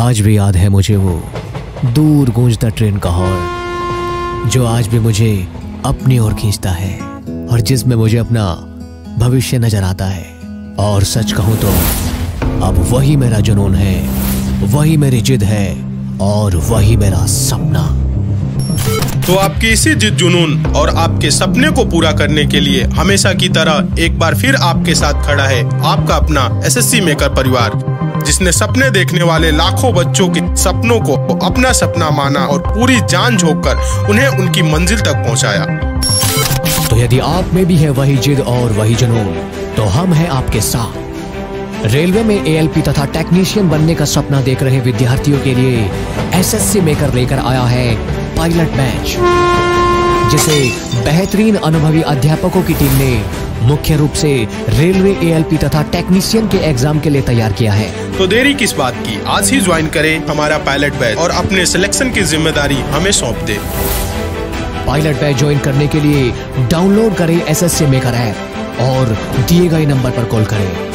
आज भी याद है मुझे वो दूर गूंजता ट्रेन का हॉर्न जो आज भी मुझे अपनी ओर खींचता है और जिसमें मुझे अपना भविष्य नजर आता है और सच कहूं तो अब वही मेरा जुनून है वही मेरी जिद है और वही मेरा सपना तो आपकी इसी जिद जुनून और आपके सपने को पूरा करने के लिए हमेशा की तरह एक बार फिर आपके साथ खड़ा है आपका अपना एसएससी मेकर परिवार जिसने सपने देखने वाले लाखों बच्चों के सपनों को अपना सपना माना और पूरी जान झोंक कर उन्हें उनकी मंजिल तक पहुंचाया। तो यदि आप में भी है वही जिद और वही जुनून तो हम हैं आपके साथ रेलवे में एएलपी तथा टेक्नीशियन बनने का सपना देख रहे विद्यार्थियों के लिए एसएससी मेकर लेकर आया है पायलट बैच जिसे बेहतरीन अनुभवी अध्यापकों की टीम ने मुख्य रूप से रेलवे एएलपी तथा टेक्नीशियन के एग्जाम के लिए तैयार किया है तो देरी किस बात की आज ही ज्वाइन करें हमारा पायलट बैच और अपने सिलेक्शन की जिम्मेदारी हमें सौंप दे पायलट बैच ज्वाइन करने के लिए डाउनलोड करें एस एस मेकर ऐप और दिए गए नंबर पर कॉल करें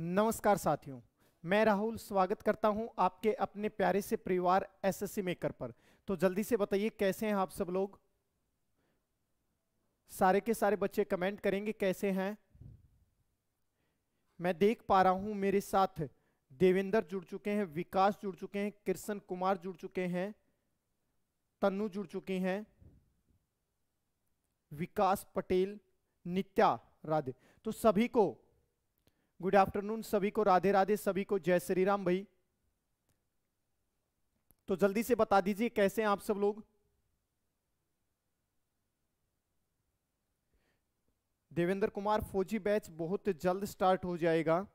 नमस्कार साथियों मैं राहुल स्वागत करता हूं आपके अपने प्यारे से परिवार एसएससी मेकर पर तो जल्दी से बताइए कैसे हैं आप सब लोग सारे के सारे बच्चे कमेंट करेंगे कैसे हैं मैं देख पा रहा हूं मेरे साथ देवेंद्र जुड़ चुके हैं विकास जुड़ चुके हैं कृष्ण कुमार जुड़ चुके हैं तनु जुड़ चुके हैं विकास पटेल नित्या राधे तो सभी को गुड आफ्टरनून सभी को राधे राधे सभी को जय श्री राम भाई तो जल्दी से बता दीजिए कैसे हैं आप सब लोग देवेंद्र कुमार फौजी बैच बहुत जल्द स्टार्ट हो जाएगा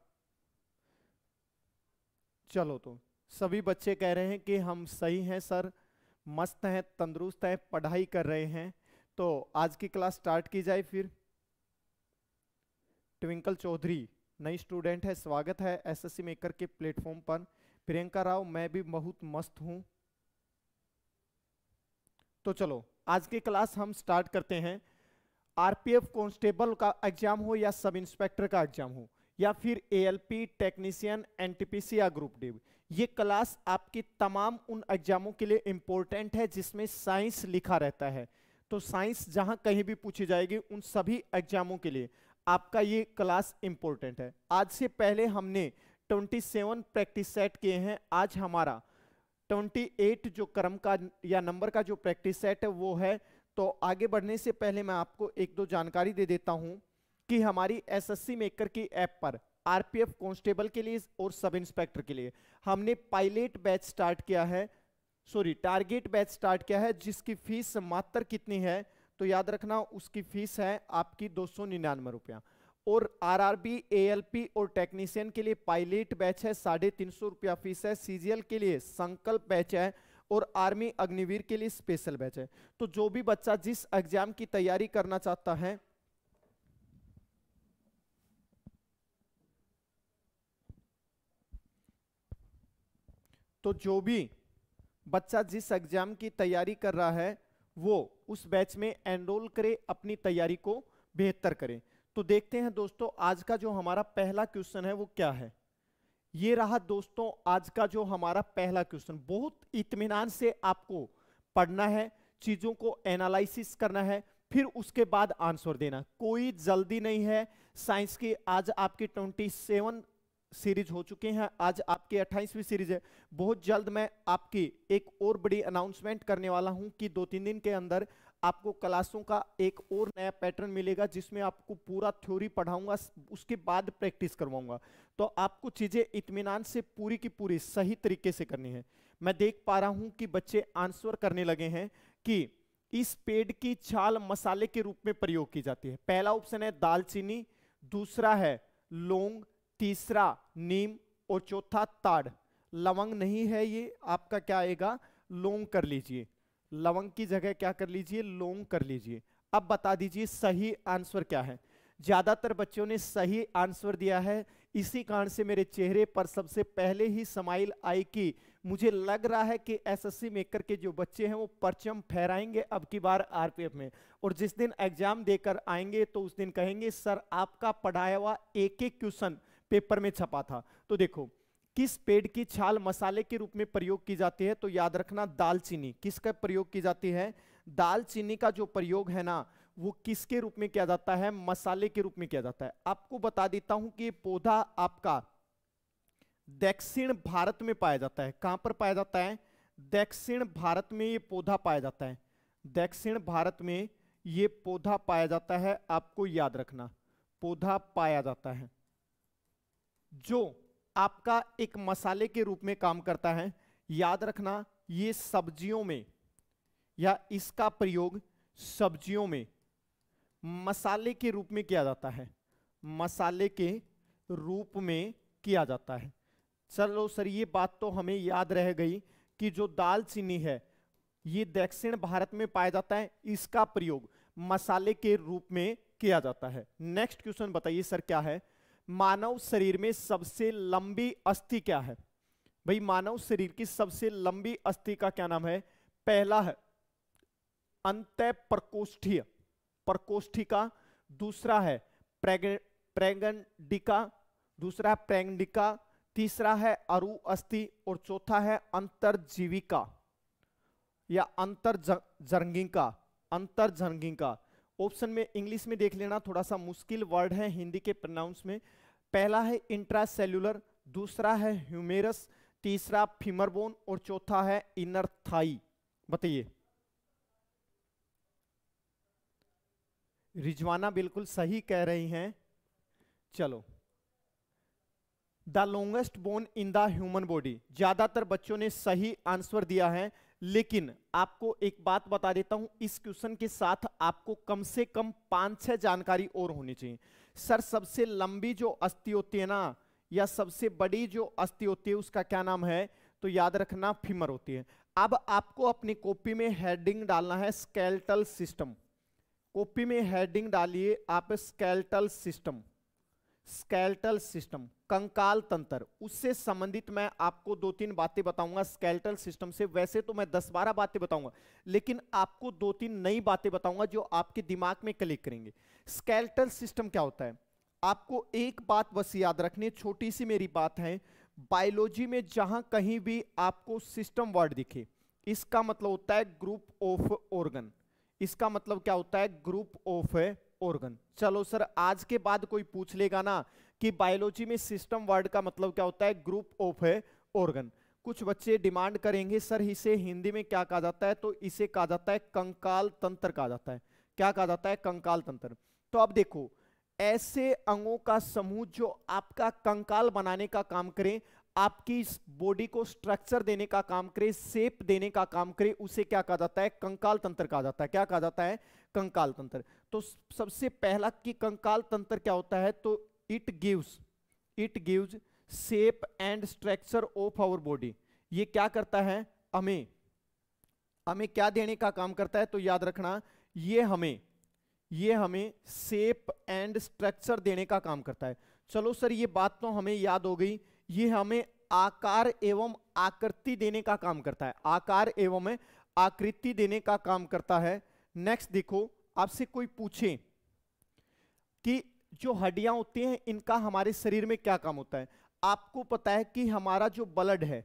चलो तो सभी बच्चे कह रहे हैं कि हम सही हैं सर मस्त हैं तंदुरुस्त हैं पढ़ाई कर रहे हैं तो आज की क्लास स्टार्ट की जाए फिर ट्विंकल चौधरी नई स्टूडेंट है स्वागत है एसएससी मेकर के प्लेटफॉर्म पर प्रियंका राव मैं भी बहुत मस्त हूँ तो चलो आज की क्लास हम स्टार्ट करते हैं आरपीएफ कांस्टेबल का एग्जाम हो या सब इंस्पेक्टर का एग्जाम हो या फिर एएलपी टेक्नीशियन एनटीपीसी या ग्रुप डी ये क्लास आपके तमाम उन एग्जामों के लिए इंपॉर्टेंट है जिसमें साइंस लिखा रहता है तो साइंस जहां कहीं भी पूछी जाएगी उन सभी एग्जामों के लिए आपका ये क्लास इंपॉर्टेंट है आज से पहले हमने 27 प्रैक्टिस सेट किए हैं आज हमारा 28 जो क्रम का या नंबर का जो प्रैक्टिस सेट है वो है तो आगे बढ़ने से पहले मैं आपको एक दो जानकारी दे देता हूं कि हमारी एसएससी मेकर की ऐप पर आरपीएफ कांस्टेबल के लिए और सब इंस्पेक्टर के लिए हमने पायलट बैच स्टार्ट किया है सॉरी टारगेट बैच स्टार्ट किया है जिसकी फीस मात्र कितनी है तो याद रखना उसकी फीस है आपकी दो सौ निन्यानवे रुपया और आरआरबी एएलपी और टेक्नीशियन के लिए पायलट बैच है साढ़े तीन सौ रुपया फीस है सीजीएल के लिए संकल्प बैच है और आर्मी अग्निवीर के लिए स्पेशल बैच है तो जो भी बच्चा जिस एग्जाम की तैयारी करना चाहता है तो जो भी बच्चा जिस एग्जाम की तैयारी कर रहा है वो उस बैच में एनरोल करें अपनी तैयारी को बेहतर करें तो देखते हैं दोस्तों आज का जो हमारा पहला क्वेश्चन है वो क्या है ये रहा दोस्तों आज का जो हमारा पहला क्वेश्चन बहुत इतमान से आपको पढ़ना है चीजों को एनालिस करना है फिर उसके बाद आंसर देना कोई जल्दी नहीं है साइंस की आज आपकी ट्वेंटी सेवन सीरीज हो चुके हैं आज आपकी अट्ठाईसवीं सीरीज है बहुत जल्द मैं आपकी एक और बड़ी अनाउंसमेंट करने वाला हूं कि दो तीन दिन के अंदर आपको क्लासों का एक और नया पैटर्न मिलेगा जिसमें आपको पूरा थ्योरी पढ़ाऊंगा उसके बाद प्रैक्टिस करवाऊंगा तो आपको चीज़ें इतमान से पूरी की पूरी सही तरीके से करनी है मैं देख पा रहा हूं कि बच्चे आंसर करने लगे हैं कि इस पेड़ की छाल मसाले के रूप में प्रयोग की जाती है पहला ऑप्शन है दालचीनी दूसरा है लौंग तीसरा नीम और चौथा ताड़ लवंग नहीं है ये आपका क्या आएगा लौंग कर लीजिए लवंग की जगह क्या कर लीजिए लौंग कर लीजिए अब बता दीजिए सही आंसर क्या है ज्यादातर बच्चों ने सही आंसर दिया है इसी कारण से मेरे चेहरे पर सबसे पहले ही समाइल आई कि मुझे लग रहा है कि एसएससी मेकर के जो बच्चे हैं वो परचम फहराएंगे अब की बार आरपीएफ में और जिस दिन एग्जाम देकर आएंगे तो उस दिन कहेंगे सर आपका पढ़ाया हुआ एक एक क्वेश्चन पेपर में छपा था तो देखो किस पेड़ की छाल मसाले के रूप में प्रयोग की जाती है तो याद रखना दालचीनी किसका प्रयोग की जाती है दालचीनी का जो प्रयोग है ना वो किसके रूप में किया जाता है मसाले के रूप में किया जाता है आपको बता देता हूं कि पौधा आपका दक्षिण भारत में पाया जाता है कहां पर पाया जाता है दक्षिण भारत में ये पौधा पाया जाता है दक्षिण भारत में ये पौधा पाया जाता है आपको याद रखना पौधा पाया जाता है जो आपका एक मसाले के रूप में काम करता है याद रखना ये सब्जियों में या इसका प्रयोग सब्जियों में मसाले के रूप में किया जाता है मसाले के रूप में किया जाता है चलो सर ये बात तो हमें याद रह गई कि जो दालचीनी है ये दक्षिण भारत में पाया जाता है इसका प्रयोग मसाले के रूप में किया जाता है नेक्स्ट क्वेश्चन बताइए सर क्या है मानव शरीर में सबसे लंबी अस्थि क्या है भाई मानव शरीर की सबसे लंबी अस्थि का क्या नाम है पहला है अंत प्रकोष्ठीय प्रकोष्ठिका दूसरा है प्रेगंडिका दूसरा है प्रेगंडिका तीसरा है अरु अस्थि और चौथा है अंतरजीविका या अंतर जरंगिंका अंतर जरंगिंका ऑप्शन में इंग्लिश में देख लेना थोड़ा सा मुश्किल वर्ड है हिंदी के प्रनाउंस में पहला है इंट्रासेल्युलर दूसरा है ह्यूमेरस तीसरा फिमर बोन और चौथा है इनर थाई बताइए रिजवाना बिल्कुल सही कह रही हैं चलो the longest bone in the human body ज्यादातर बच्चों ने सही आंसर दिया है लेकिन आपको एक बात बता देता हूं इस क्वेश्चन के साथ आपको कम से कम पांच छह जानकारी और होनी चाहिए सर सबसे लंबी जो अस्थि होती है ना या सबसे बड़ी जो अस्थि होती है उसका क्या नाम है तो याद रखना फिमर होती है अब आपको अपनी कॉपी में हेडिंग डालना है स्केल्टल सिस्टम कॉपी में हेडिंग डालिए आप स्केल्टल सिस्टम स्केल्टल सिस्टम कंकाल तंत्र उससे संबंधित मैं आपको दो तीन बातें बताऊंगा स्केल्टल सिस्टम से वैसे तो मैं दस बारह बातें बताऊंगा लेकिन आपको दो तीन नई बातें बताऊंगा जो आपके दिमाग में क्लिक करेंगे स्केल्टल सिस्टम क्या होता है आपको एक बात बस याद रखनी है छोटी सी मेरी बात है बायोलॉजी में जहां कहीं भी आपको सिस्टम वर्ड दिखे इसका मतलब होता है ग्रुप ऑफ ऑर्गन इसका मतलब क्या होता है ग्रुप ऑफ ऑर्गन चलो सर आज के बाद कोई पूछ लेगा ना कि बायोलॉजी में सिस्टम वर्ड का मतलब क्या होता है ग्रुप ऑफ है ऑर्गन कुछ बच्चे डिमांड करेंगे सर इसे हिंदी में क्या कहा जाता है तो इसे कहा जाता है कंकाल तंत्र कहा जाता है क्या कहा जाता है कंकाल तंत्र तो अब देखो ऐसे अंगों का समूह जो आपका कंकाल बनाने का काम करें आपकी बॉडी को स्ट्रक्चर देने का काम करे सेप देने का काम करे उसे क्या कहा जाता है कंकाल तंत्र कहा जाता है क्या कहा जाता है कंकाल तंत्र तो सबसे पहला कि कंकाल तंत्र क्या होता है तो it gives it gives shape and structure of our body ये क्या करता है हमें हमें क्या देने का काम करता है तो याद रखना ये हमें ये हमें शेप एंड स्ट्रक्चर देने का काम करता है चलो सर ये बात तो हमें याद हो गई ये हमें आकार एवं आकृति देने का काम करता है आकार एवं आकृति देने का काम करता है नेक्स्ट देखो आपसे कोई पूछे कि जो हड्डियां होती हैं इनका हमारे शरीर में क्या काम होता है आपको पता है कि हमारा जो ब्लड है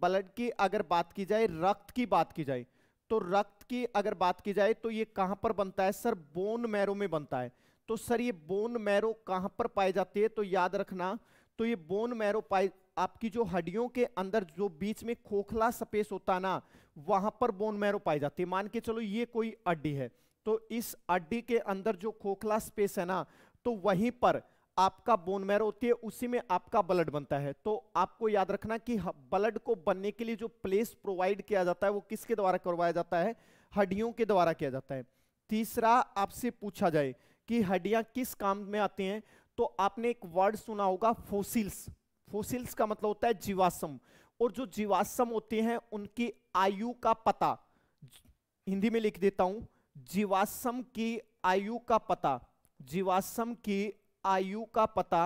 ब्लड की अगर बात की जाए रक्त की बात की जाए तो रक्त की अगर बात की जाए तो ये कहां पर बनता है सर बोन मैरो में बनता है तो सर ये बोन मैरो कहां पर पाए जाते हैं तो याद रखना तो ये बोन मैरो पाए आपकी जो हड्डियों के अंदर जो बीच में खोखला सपेस होता ना वहां पर बोन मैरो पाई जाती है मान के चलो ये कोई हड्डी है तो इस अड्डी के अंदर जो खोखला स्पेस है ना तो वहीं पर आपका बोन मैरो होती है उसी में आपका ब्लड बनता है तो आपको याद रखना कि ब्लड को बनने के लिए जो प्लेस प्रोवाइड किया जाता है वो किसके द्वारा करवाया जाता है हड्डियों के द्वारा किया जाता है तीसरा आपसे पूछा जाए कि हड्डियां किस काम में आती हैं तो आपने एक वर्ड सुना होगा फोसिल्स फोसिल्स का मतलब होता है जीवाश्म और जो जीवाश्म होते हैं उनकी आयु का पता हिंदी में लिख देता हूं जीवाश्म की आयु का पता जीवाश्म की आयु का पता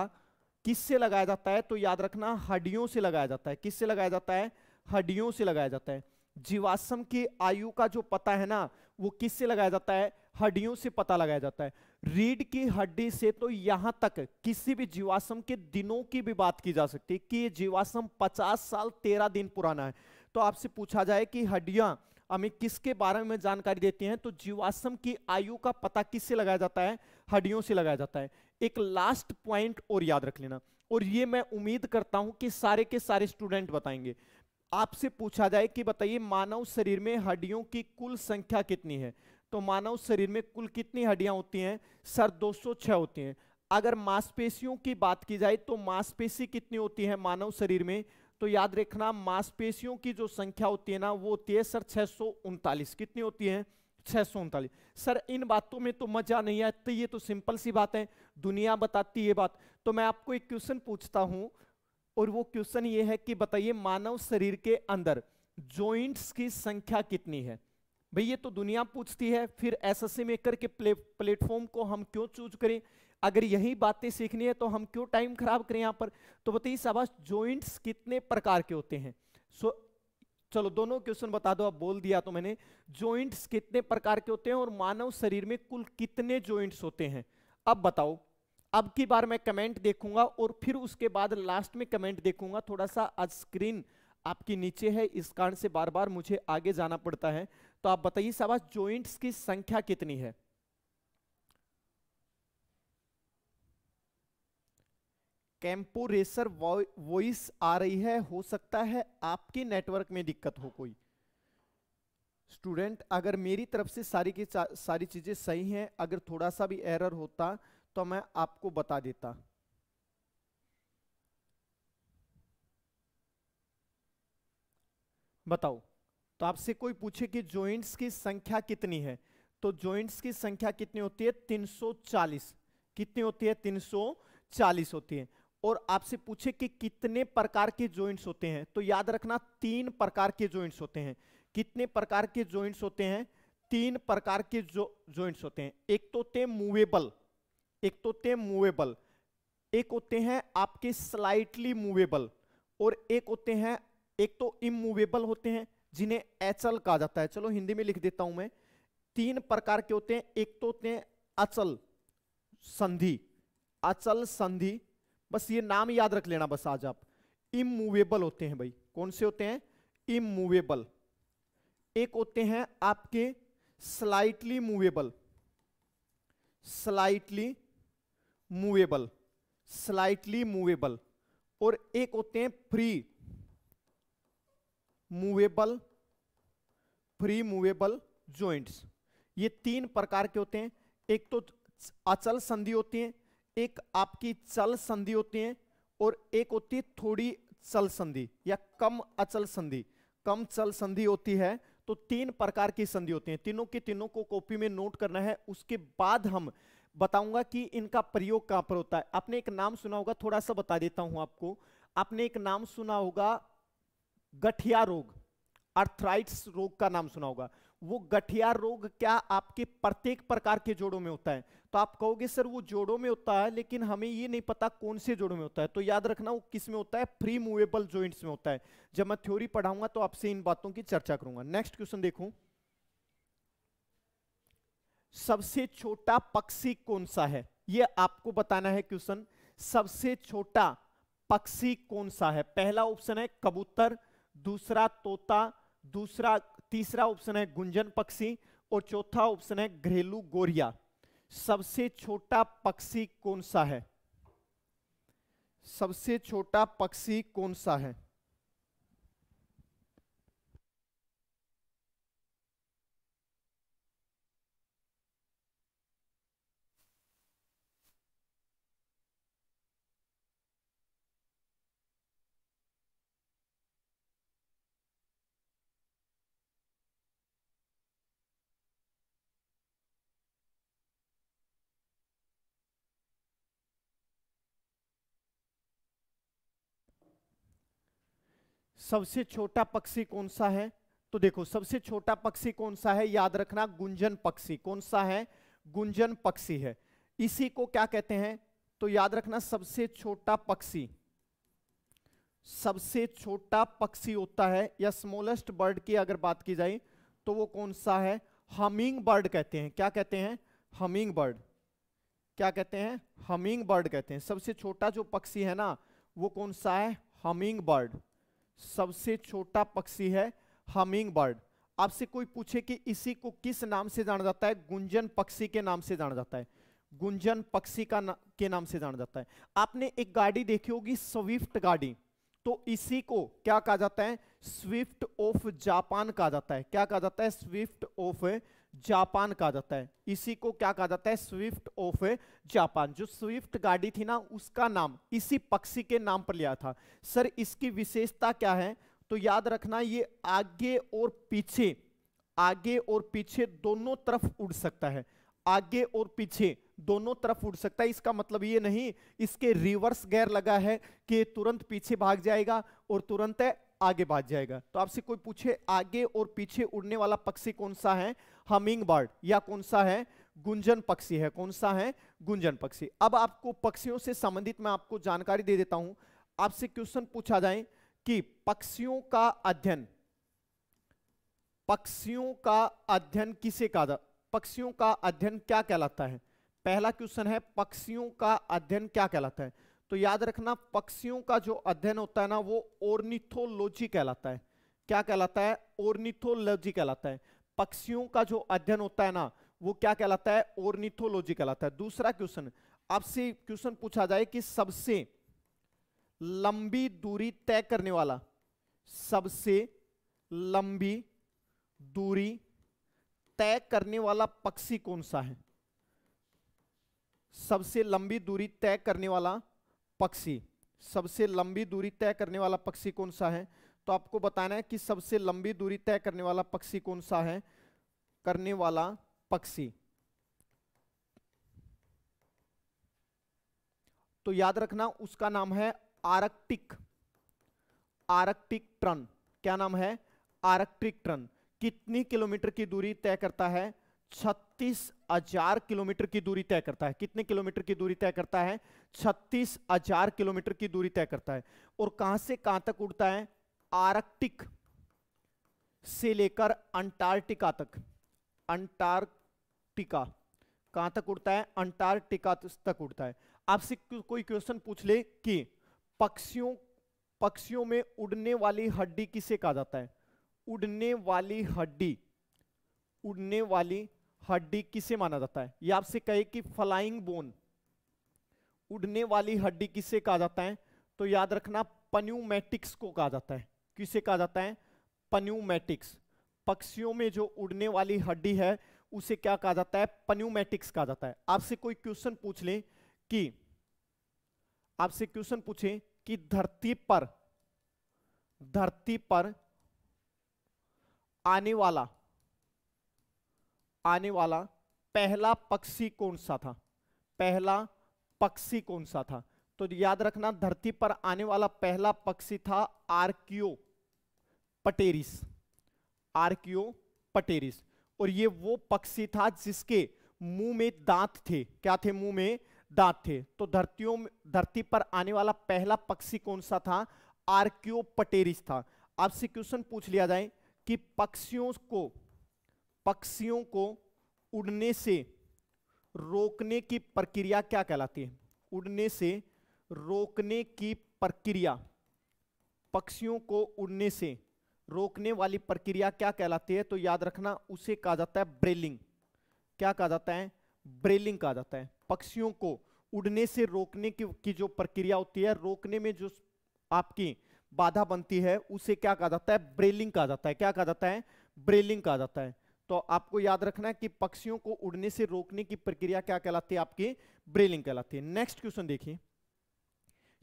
किससे लगाया जाता है तो याद रखना हड्डियों से लगाया जाता है किससे लगाया जाता है हड्डियों से लगाया जाता है जीवाश्म की आयु का जो पता है ना वो किससे लगाया जाता है हड्डियों से पता लगाया जाता है रीढ़ की हड्डी से तो यहां तक किसी भी जीवाश्म के दिनों की भी बात की जा सकती है कि ये जीवाश्म 50 साल 13 दिन पुराना है तो आपसे पूछा जाए कि हड्डियां हमें किसके बारे में जानकारी देती हैं तो जीवाश्म की आयु का पता किससे लगाया जाता है हड्डियों से लगाया जाता है एक लास्ट पॉइंट और याद रख लेना और ये मैं उम्मीद करता हूं कि सारे के सारे स्टूडेंट बताएंगे आपसे पूछा जाए कि बताइए मानव शरीर में हड्डियों की कुल संख्या कितनी है तो मानव शरीर में कुल कितनी हड्डियां होती हैं सर 206 होती हैं अगर मांसपेशियों की बात की जाए तो मांसपेशी कितनी होती है मानव शरीर में तो याद रखना मांसपेशियों की जो संख्या होती है ना वो होती है सर छह कितनी होती है छह सौ उनतालीस सर इन बातों में तो मजा नहीं आता तो ये तो सिंपल सी बात है दुनिया बताती है बात तो मैं आपको एक क्वेश्चन पूछता हूं और वो क्वेश्चन ये है कि बताइए मानव शरीर के अंदर जॉइंट्स की संख्या कितनी है भाई ये तो दुनिया पूछती है फिर एसएससी मेकर के प्ले, प्लेटफॉर्म को हम क्यों चूज करें अगर यही बातें सीखनी है तो हम क्यों टाइम खराब करें यहाँ पर तो बताइए शाबाश जॉइंट्स कितने प्रकार के होते हैं सो चलो दोनों क्वेश्चन बता दो अब बोल दिया तो मैंने जॉइंट्स कितने प्रकार के होते हैं और मानव शरीर में कुल कितने जॉइंट्स होते हैं अब बताओ अब की बार मैं कमेंट देखूंगा और फिर उसके बाद लास्ट में कमेंट देखूंगा थोड़ा सा आज स्क्रीन आपकी नीचे है इस कारण से बार बार मुझे आगे जाना पड़ता है तो आप बताइए साहब जॉइंट्स की संख्या कितनी है कैंपो रेसर वॉइस आ रही है हो सकता है आपके नेटवर्क में दिक्कत हो कोई स्टूडेंट अगर मेरी तरफ से सारी की सारी चीज़ें सही हैं अगर थोड़ा सा भी एरर होता तो मैं आपको बता देता बताओ तो आपसे कोई पूछे कि जॉइंट्स की संख्या कितनी है तो जॉइंट्स की संख्या कितनी होती है 340 कितनी होती है 340 होती है और आपसे पूछे कि कितने प्रकार के जॉइंट्स होते हैं तो याद रखना तीन प्रकार के जॉइंट्स होते हैं कितने प्रकार के जॉइंट्स होते हैं तीन प्रकार के जो जॉइंट्स होते हैं एक तो होते हैं मूवेबल एक तो होते हैं मूवेबल एक होते हैं आपके स्लाइटली मूवेबल और एक होते हैं एक तो इमूवेबल होते हैं जिन्हें एचल कहा जाता है चलो हिंदी में लिख देता हूं मैं तीन प्रकार के होते हैं एक तो होते हैं अचल संधि अचल संधि बस ये नाम याद रख लेना बस आज आप इमूवेबल होते हैं भाई कौन से होते हैं इमूवेबल एक होते हैं आपके slightly movable slightly movable slightly movable और एक होते हैं free movable free movable joints ये तीन प्रकार के होते हैं एक तो अचल संधि होती है एक आपकी चल संधि होती है और एक होती है थोड़ी चल संधि या कम अचल संधि कम चल संधि होती है तो तीन प्रकार की संधि होती है तीनों के तीनों को कॉपी में नोट करना है उसके बाद हम बताऊंगा कि इनका प्रयोग कहां पर होता है आपने एक नाम सुना होगा थोड़ा सा बता देता हूं आपको आपने एक नाम सुना होगा गठिया रोग अर्थराइट्स रोग का नाम सुना होगा वो गठिया रोग क्या आपके प्रत्येक प्रकार के जोड़ों में होता है तो आप कहोगे सर वो जोड़ों में होता है लेकिन हमें ये नहीं पता कौन से जोड़ों में होता है तो याद रखना वो किस में होता है फ्री मूवेबल ज्वाइंट्स में होता है जब मैं थ्योरी पढ़ाऊंगा तो आपसे इन बातों की चर्चा करूंगा नेक्स्ट क्वेश्चन देखू सबसे छोटा पक्षी कौन सा है ये आपको बताना है क्वेश्चन सबसे छोटा पक्षी कौन सा है पहला ऑप्शन है कबूतर दूसरा तोता दूसरा तीसरा ऑप्शन है गुंजन पक्षी और चौथा ऑप्शन है घरेलू गोरिया सबसे छोटा पक्षी कौन सा है सबसे छोटा पक्षी कौन सा है सबसे छोटा पक्षी कौन सा है तो देखो सबसे छोटा पक्षी कौन सा है याद रखना गुंजन पक्षी कौन सा है गुंजन पक्षी है इसी को क्या कहते हैं तो याद रखना सबसे छोटा पक्षी सबसे छोटा पक्षी होता है या स्मॉलेस्ट बर्ड की अगर बात की जाए तो वो कौन सा है हमिंग बर्ड कहते हैं क्या कहते हैं हमिंग बर्ड क्या कहते हैं हमिंग बर्ड कहते हैं सबसे छोटा जो पक्षी है ना वो कौन सा है हमिंग बर्ड सबसे छोटा पक्षी है हमिंग बर्ड आपसे कोई पूछे कि इसी को किस नाम से जाना जाता है गुंजन पक्षी के नाम से जाना जाता है गुंजन पक्षी का ना, के नाम से जाना जाता है आपने एक गाड़ी देखी होगी स्विफ्ट गाड़ी तो इसी को क्या कहा जाता है स्विफ्ट ऑफ जापान कहा जाता है क्या कहा जाता है स्विफ्ट ऑफ जापान कहा जाता है इसी को क्या कहा जाता है स्विफ्ट ऑफ जापान जो स्विफ्ट गाड़ी थी ना उसका नाम इसी पक्षी के नाम पर लिया था सर इसकी विशेषता क्या है तो याद रखना ये आगे और पीछे आगे और पीछे दोनों तरफ उड़ सकता है आगे और पीछे दोनों तरफ उड़ सकता है इसका मतलब ये नहीं इसके रिवर्स गैर लगा है कि तुरंत पीछे भाग जाएगा और तुरंत आगे भाग जाएगा तो आपसे कोई पूछे आगे और पीछे उड़ने वाला पक्षी कौन सा है हमिंग बर्ड या कौन सा है गुंजन पक्षी है कौन सा है गुंजन पक्षी अब आपको पक्षियों से संबंधित मैं आपको जानकारी दे देता हूं आपसे क्वेश्चन पूछा जाए कि पक्षियों का अध्ययन पक्षियों का अध्ययन किसे कहा पक्षियों का अध्ययन क्या कहलाता है पहला क्वेश्चन है पक्षियों का अध्ययन क्या कहलाता है तो याद रखना पक्षियों का जो अध्ययन होता है ना वो ओर्निथोलॉजी कहलाता है क्या कहलाता है ओर्निथोलॉजी कहलाता है पक्षियों का जो अध्ययन होता है ना वो क्या कहलाता है ओर्निथोलॉजी कहलाता है दूसरा क्वेश्चन आपसे क्वेश्चन पूछा जाए कि सबसे लंबी दूरी तय करने वाला सबसे लंबी दूरी तय करने वाला पक्षी कौन सा है सबसे लंबी दूरी तय करने वाला पक्षी सबसे लंबी दूरी तय करने वाला पक्षी कौन सा है तो आपको बताना है कि सबसे लंबी दूरी तय करने वाला पक्षी कौन सा है करने वाला पक्षी तो याद रखना उसका नाम है आरक्टिक आरक्टिक ट्रन क्या नाम है आरक्टिक ट्रन कितनी किलोमीटर की दूरी तय करता है छत्तीस हजार किलोमीटर की दूरी तय करता है कितने किलोमीटर की दूरी तय करता है छत्तीस हजार किलोमीटर की दूरी तय करता है और कहां से कहां तक उड़ता है आर्कटिक से लेकर अंटार्कटिका तक अंटार्कटिका कहां तक उड़ता है अंटार्कटिका तक उड़ता है आपसे कोई क्वेश्चन पूछ ले कि पक्षियों पक्षियों में उड़ने वाली हड्डी किसे कहा जाता है उड़ने वाली हड्डी उड़ने वाली हड्डी किसे माना जाता है यह आपसे कहे कि फ्लाइंग बोन उड़ने वाली हड्डी किसे कहा जाता है तो याद रखना पन्यूमेटिक्स को कहा जाता है किसे कहा जाता है पन्यूमेटिक्स पक्षियों में जो उड़ने वाली हड्डी है उसे क्या कहा जाता है पन्यूमेटिक्स कहा जाता है आपसे कोई क्वेश्चन पूछ ले कि आपसे क्वेश्चन पूछे कि धरती पर धरती पर आने वाला आने वाला पहला पक्षी कौन सा था पहला पक्षी कौन सा था तो याद रखना धरती पर आने वाला पहला पक्षी था आर्कियो पटेरिस आर्कियो पटेरिस और ये वो पक्षी था जिसके मुंह में दांत थे क्या थे मुंह में दांत थे तो धरतियों धरती पर आने वाला पहला पक्षी कौन सा था आर्क्यो पटेरिस था आपसे क्वेश्चन पूछ लिया जाए कि पक्षियों को पक्षियों को उड़ने से रोकने की प्रक्रिया क्या कहलाती है उड़ने से रोकने की प्रक्रिया पक्षियों को उड़ने से रोकने वाली प्रक्रिया क्या कहलाती है तो याद रखना उसे कहा जाता है ब्रेलिंग क्या कहा जाता है ब्रेलिंग कहा जाता है पक्षियों को उड़ने से रोकने की, की जो प्रक्रिया होती है रोकने में जो आपकी बाधा बनती है उसे क्या कहा जाता है ब्रेलिंग कहा जाता है क्या कहा जाता है ब्रेलिंग कहा जाता है तो आपको याद रखना है कि पक्षियों को उड़ने से रोकने की प्रक्रिया क्या कहलाती है आपकी ब्रेलिंग कहलाती है नेक्स्ट क्वेश्चन देखिए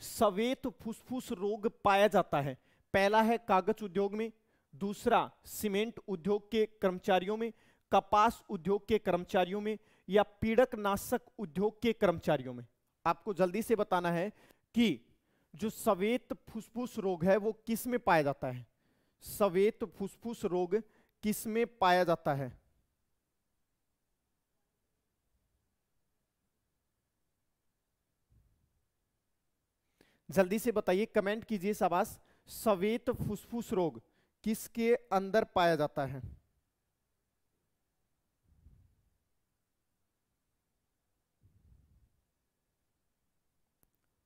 सवेत फुसफुस रोग पाया जाता है पहला है कागज उद्योग में दूसरा सीमेंट उद्योग के कर्मचारियों में कपास उद्योग के कर्मचारियों में या पीड़क नाशक उद्योग के कर्मचारियों में आपको जल्दी से बताना है कि जो सवेत फुसफुस रोग है वो किस में पाया जाता है सवेत फुसफुस रोग किस में पाया जाता है जल्दी से बताइए कमेंट कीजिए शाबाश सवेत फुसफुस रोग किसके अंदर पाया जाता है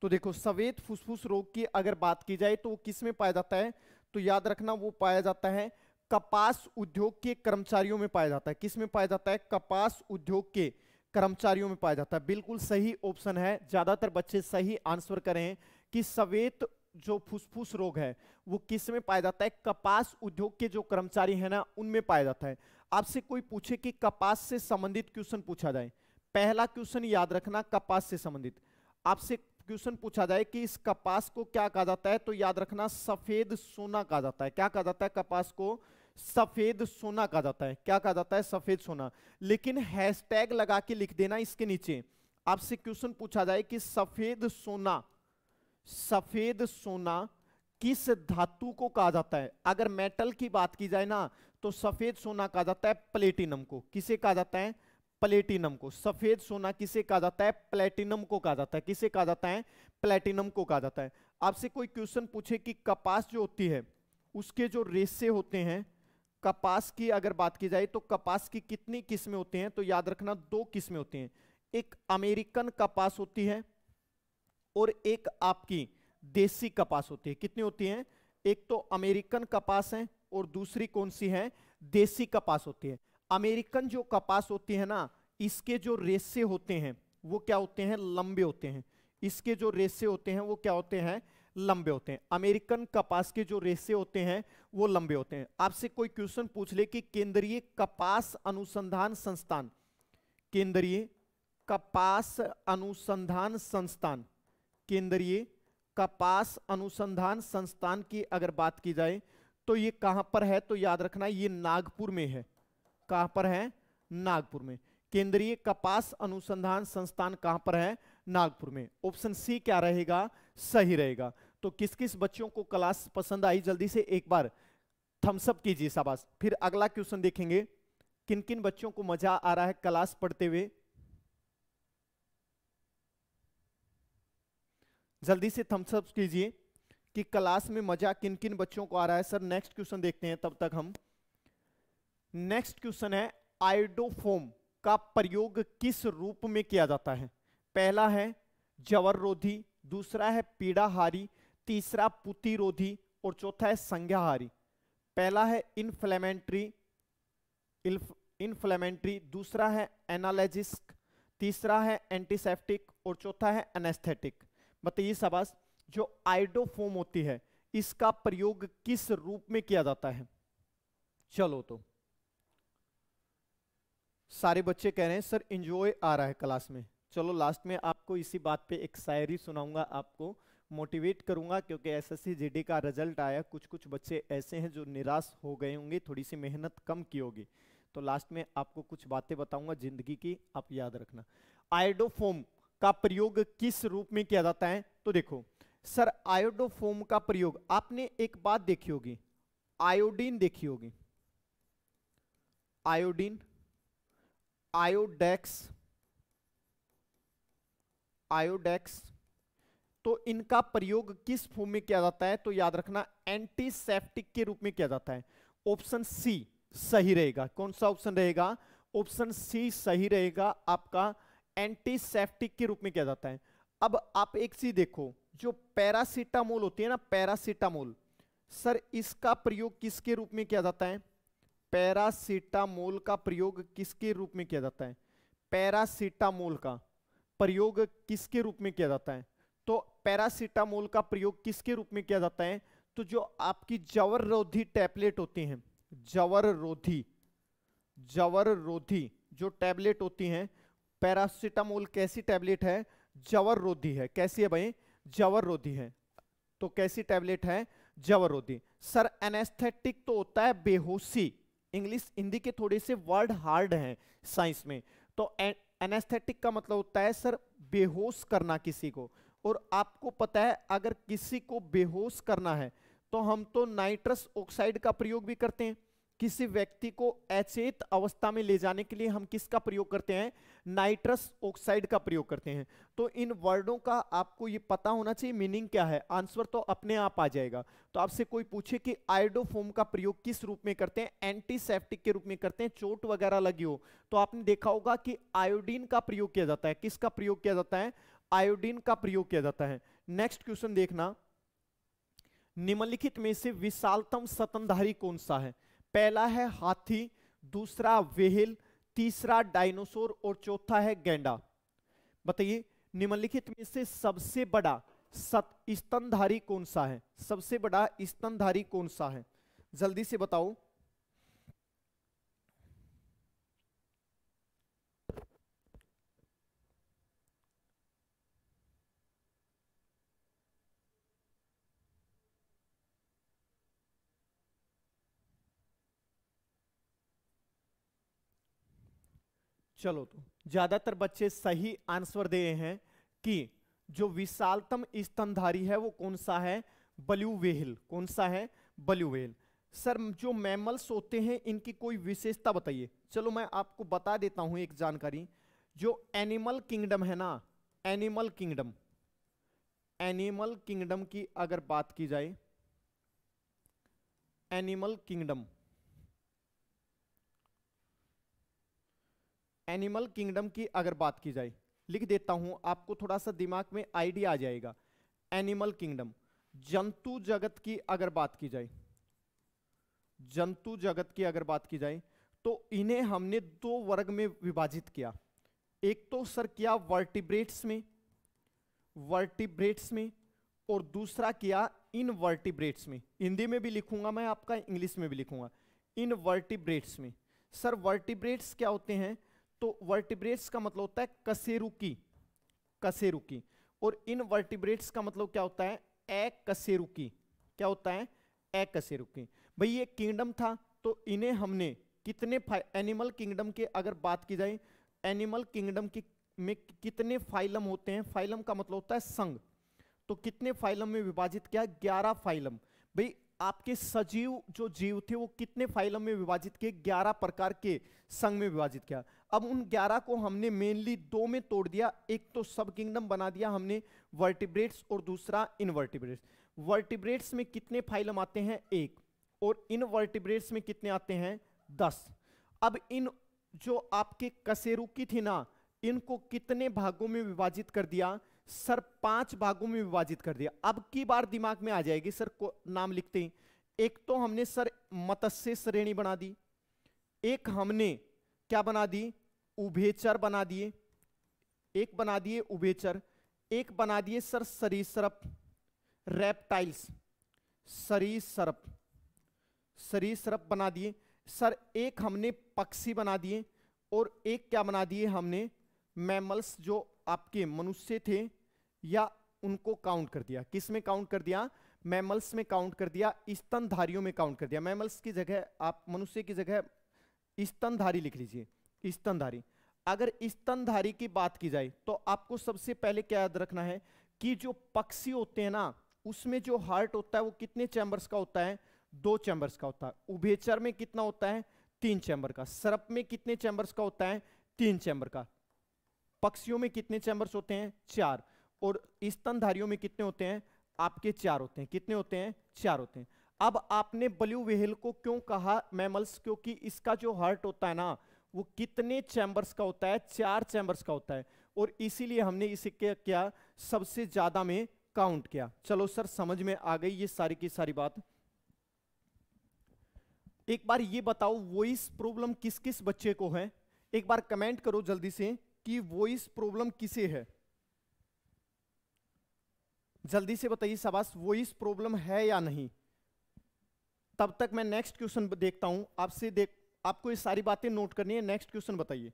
तो देखो सवेत फुसफुस रोग की अगर बात की जाए तो वो किस में पाया जाता है तो याद रखना वो पाया जाता है कपास उद्योग के कर्मचारियों में पाया जाता है किस में पाया जाता है कपास उद्योग के कर्मचारियों में पाया जाता है बिल्कुल सही ऑप्शन है ज्यादातर बच्चे सही आंसर करें कि सवेत जो फुसफुस रोग है वो किस में पाया जाता है कपास उद्योग के जो कर्मचारी है ना उनमें पाया जाता है आपसे कोई पूछे कि कपास से संबंधित क्वेश्चन पूछा जाए पहला क्वेश्चन याद रखना कपास से संबंधित आपसे क्वेश्चन पूछा जाए कि इस कपास को क्या कहा जाता है तो याद रखना सफेद सोना कहा जाता है क्या कहा जाता है कपास को सफेद सोना कहा जाता है क्या कहा जाता है सफेद सोना लेकिन हैशटैग लगा के लिख देना इसके नीचे आपसे क्वेश्चन पूछा जाए कि सफेद सोना सफेद सोना किस धातु को कहा जाता है अगर मेटल की बात की जाए ना तो सफेद सोना कहा जाता है प्लेटिनम को किसे कहा जाता है प्लेटिनम को सफेद सोना किसे कहा जाता है प्लेटिनम को कहा जाता है किसे कहा जाता है प्लेटिनम को कहा जाता है आपसे कोई क्वेश्चन पूछे कि कपास जो होती है उसके जो रेसे होते हैं कपास की अगर बात की जाए तो कपास की कितनी किस्में होती हैं तो याद रखना दो किस्में होती हैं एक अमेरिकन कपास होती है और एक आपकी देसी कपास होती है कितनी होती है एक तो अमेरिकन कपास है और दूसरी कौन सी है देसी कपास होती है अमेरिकन जो कपास होती है ना इसके जो रेसे होते हैं वो क्या होते हैं लंबे होते हैं इसके जो रेसे होते हैं वो क्या होते हैं लंबे होते हैं अमेरिकन कपास के जो रेसे होते हैं वो लंबे होते हैं आपसे कोई क्वेश्चन पूछ ले कि केंद्रीय कपास अनुसंधान संस्थान केंद्रीय कपास अनुसंधान संस्थान केंद्रीय कपास अनुसंधान संस्थान की अगर बात की जाए तो ये कहां पर है तो याद रखना ये नागपुर में है कहां पर है नागपुर में केंद्रीय कपास अनुसंधान संस्थान कहां पर है नागपुर में ऑप्शन सी क्या रहेगा सही रहेगा तो किस किस बच्चों को क्लास पसंद आई जल्दी से एक बार थम्सअप कीजिए शाबाश फिर अगला क्वेश्चन देखेंगे किन किन बच्चों को मजा आ रहा है क्लास पढ़ते हुए जल्दी से थम्सअप कीजिए कि क्लास में मजा किन किन बच्चों को आ रहा है सर नेक्स्ट क्वेश्चन देखते हैं तब तक हम नेक्स्ट क्वेश्चन है आइडोफोम का प्रयोग किस रूप में किया जाता है पहला है जवर रोधी दूसरा है पीड़ाहारी तीसरा पुतिरोधी और चौथा है संज्ञाहारी पहला है इन्फ्लेमेंट्री इन्फ्लेमेंट्री दूसरा है एनालिस तीसरा है एंटीसेप्टिक और चौथा है एनेस्थेटिक बताइए शाबाश जो आइडोफोम होती है इसका प्रयोग किस रूप में किया जाता है चलो तो सारे बच्चे कह रहे हैं सर इंजॉय आ रहा है क्लास में चलो लास्ट में आपको इसी बात पे एक शायरी सुनाऊंगा आपको मोटिवेट करूंगा क्योंकि एसएससी जीडी का रिजल्ट आया कुछ कुछ बच्चे ऐसे हैं जो निराश हो गए होंगे थोड़ी सी मेहनत कम की होगी तो लास्ट में आपको कुछ बातें बताऊंगा जिंदगी की आप याद रखना आइडोफोम का प्रयोग किस रूप में किया जाता है तो देखो सर आयोडोफोम का प्रयोग आपने एक बात देखी होगी आयोडीन देखी होगी आयोडीन आयोडेक्स आयोडेक्स तो इनका प्रयोग किस फॉर्म में किया जाता है तो याद रखना एंटीसेप्टिक के रूप में किया जाता है ऑप्शन सी सही रहेगा कौन सा ऑप्शन रहेगा ऑप्शन सी सही रहेगा आपका एंटीसेप्टिक के रूप में किया जाता है अब आप एक चीज देखो जो पैरासीटामोल होती है ना पैरासीटामोल सर इसका प्रयोग किसके रूप में किया जाता है पैरासीटामोल का प्रयोग किसके रूप में किया जाता है पैरासीटामोल का प्रयोग किसके रूप में किया जाता है तो पैरासीटामोल का प्रयोग किसके रूप में किया जाता है तो जो आपकी जवर रोधी टैबलेट होती हैं जवर रोधी जवर रोधी जो टैबलेट होती हैं पैरासिटामोल कैसी टैबलेट है जवर रोधी है कैसी है भाई जवर रोधी है तो कैसी टैबलेट है जवर रोधी सर एनेस्थेटिक तो होता है बेहोशी इंग्लिश हिंदी के थोड़े से वर्ड हार्ड हैं साइंस में तो एनेस्थेटिक का मतलब होता है सर बेहोश करना किसी को और आपको पता है अगर किसी को बेहोश करना है तो हम तो नाइट्रस ऑक्साइड का प्रयोग भी करते हैं किसी व्यक्ति को अचेत अवस्था में ले जाने के लिए हम किसका प्रयोग करते हैं नाइट्रस ऑक्साइड का प्रयोग करते हैं तो इन वर्डों का आपको ये पता होना चाहिए मीनिंग क्या है आंसर तो अपने आप आ जाएगा तो आपसे कोई पूछे कि आयोडोफोम का प्रयोग किस रूप में करते हैं एंटीसेप्टिक के रूप में करते हैं चोट वगैरह लगी हो तो आपने देखा होगा कि आयोडीन का प्रयोग किया जाता है किसका प्रयोग किया जाता है आयोडीन का प्रयोग किया जाता है नेक्स्ट क्वेश्चन देखना निम्नलिखित में से विशालतम सतनधारी कौन सा है पहला है हाथी दूसरा वेहिल तीसरा डायनासोर और चौथा है गेंडा बताइए निम्नलिखित में से सबसे बड़ा सत स्तनधारी कौन सा है सबसे बड़ा स्तनधारी कौन सा है जल्दी से बताओ चलो तो ज्यादातर बच्चे सही आंसर दे हैं कि जो विशालतम स्तनधारी है वो कौन सा है ब्लू वेहल कौन सा है ब्लू वेहल सर जो मैमल्स होते हैं इनकी कोई विशेषता बताइए चलो मैं आपको बता देता हूं एक जानकारी जो एनिमल किंगडम है ना एनिमल किंगडम एनिमल किंगडम की अगर बात की जाए एनिमल किंगडम एनिमल किंगडम की अगर बात की जाए लिख देता हूं आपको थोड़ा सा दिमाग में आइडिया आ जाएगा एनिमल किंगडम जंतु जगत की अगर बात की जाए जंतु जगत की अगर बात की जाए तो इन्हें हमने दो वर्ग में विभाजित किया एक तो सर किया वर्टिब्रेट्स में वर्टिब्रेट्स में और दूसरा किया इन वर्टिब्रेट्स में हिंदी में भी लिखूंगा मैं आपका इंग्लिश में भी लिखूंगा इन वर्टिब्रेट्स में सर वर्टिब्रेट्स क्या होते हैं तो वर्टिब्रेट्स का मतलब होता है कसेरुकी कसेरुकी और इन वर्टिब्रेट्स का मतलब क्या होता है ए कसेरुकी क्या होता है ए कसेरुकी भाई ये किंगडम था तो इन्हें हमने कितने एनिमल किंगडम के अगर बात की जाए एनिमल किंगडम की में कितने फाइलम होते हैं फाइलम का मतलब होता है संघ तो कितने फाइलम में विभाजित किया ग्यारह फाइलम भाई आपके सजीव जो जीव थे वो कितने फाइलम में विभाजित किए ग्यारह प्रकार के संघ में विभाजित किया अब उन 11 को हमने मेनली दो में तोड़ दिया एक तो सब किंगडम बना दिया हमने वर्टिब्रेट्स और दूसरा इनवर्टिब्रेट्स वर्टिब्रेट्स में कितने फाइलम आते हैं एक और इनवर्टिब्रेट्स में कितने आते हैं दस अब इन जो आपके कसेरुकी थी ना इनको कितने भागों में विभाजित कर दिया सर पांच भागों में विभाजित कर दिया अब की बार दिमाग में आ जाएगी सर को नाम लिखते ही एक तो हमने सर मत्स्य श्रेणी बना दी एक हमने क्या बना दिए उभेचर बना दिए एक बना दिए उभेचर एक बना दिए सर सरीसरप रेप्टाइल्स सरीसरप सरीसरप बना दिए सर एक हमने पक्षी बना दिए और एक क्या बना दिए हमने मैमल्स जो आपके मनुष्य थे या उनको काउंट कर दिया किस में काउंट कर दिया मैमल्स में काउंट कर दिया स्तनधारियों में काउंट कर दिया मैमल्स की जगह आप मनुष्य की जगह स्तनधारी लिख लीजिए स्तनधारी अगर स्तनधारी की बात की जाए तो आपको सबसे पहले क्या याद रखना है कि जो पक्षी होते हैं ना उसमें जो हार्ट होता है वो कितने चैंबर्स का होता है दो चैंबर्स का होता है उभेचर में कितना होता है तीन चैंबर का सर्प में कितने चैंबर्स का होता है तीन चैंबर का पक्षियों में कितने चैंबर्स होते हैं चार और स्तनधारियों में कितने होते हैं आपके चार होते हैं कितने होते हैं चार होते हैं अब आपने ब्लू व्हेल को क्यों कहा मैमल्स क्योंकि इसका जो हार्ट होता है ना वो कितने चैम्बर्स का होता है चार चैम्बर्स का होता है और इसीलिए हमने इसे क्या किया सबसे ज्यादा में काउंट किया चलो सर समझ में आ गई ये सारी की सारी बात एक बार ये बताओ वॉइस प्रॉब्लम किस किस बच्चे को है एक बार कमेंट करो जल्दी से कि वॉइस प्रॉब्लम किसे है जल्दी से बताइए सबास वॉइस प्रॉब्लम है या नहीं तब तक मैं नेक्स्ट क्वेश्चन देखता हूं आपसे देख आपको ये सारी बातें नोट करनी है नेक्स्ट क्वेश्चन बताइए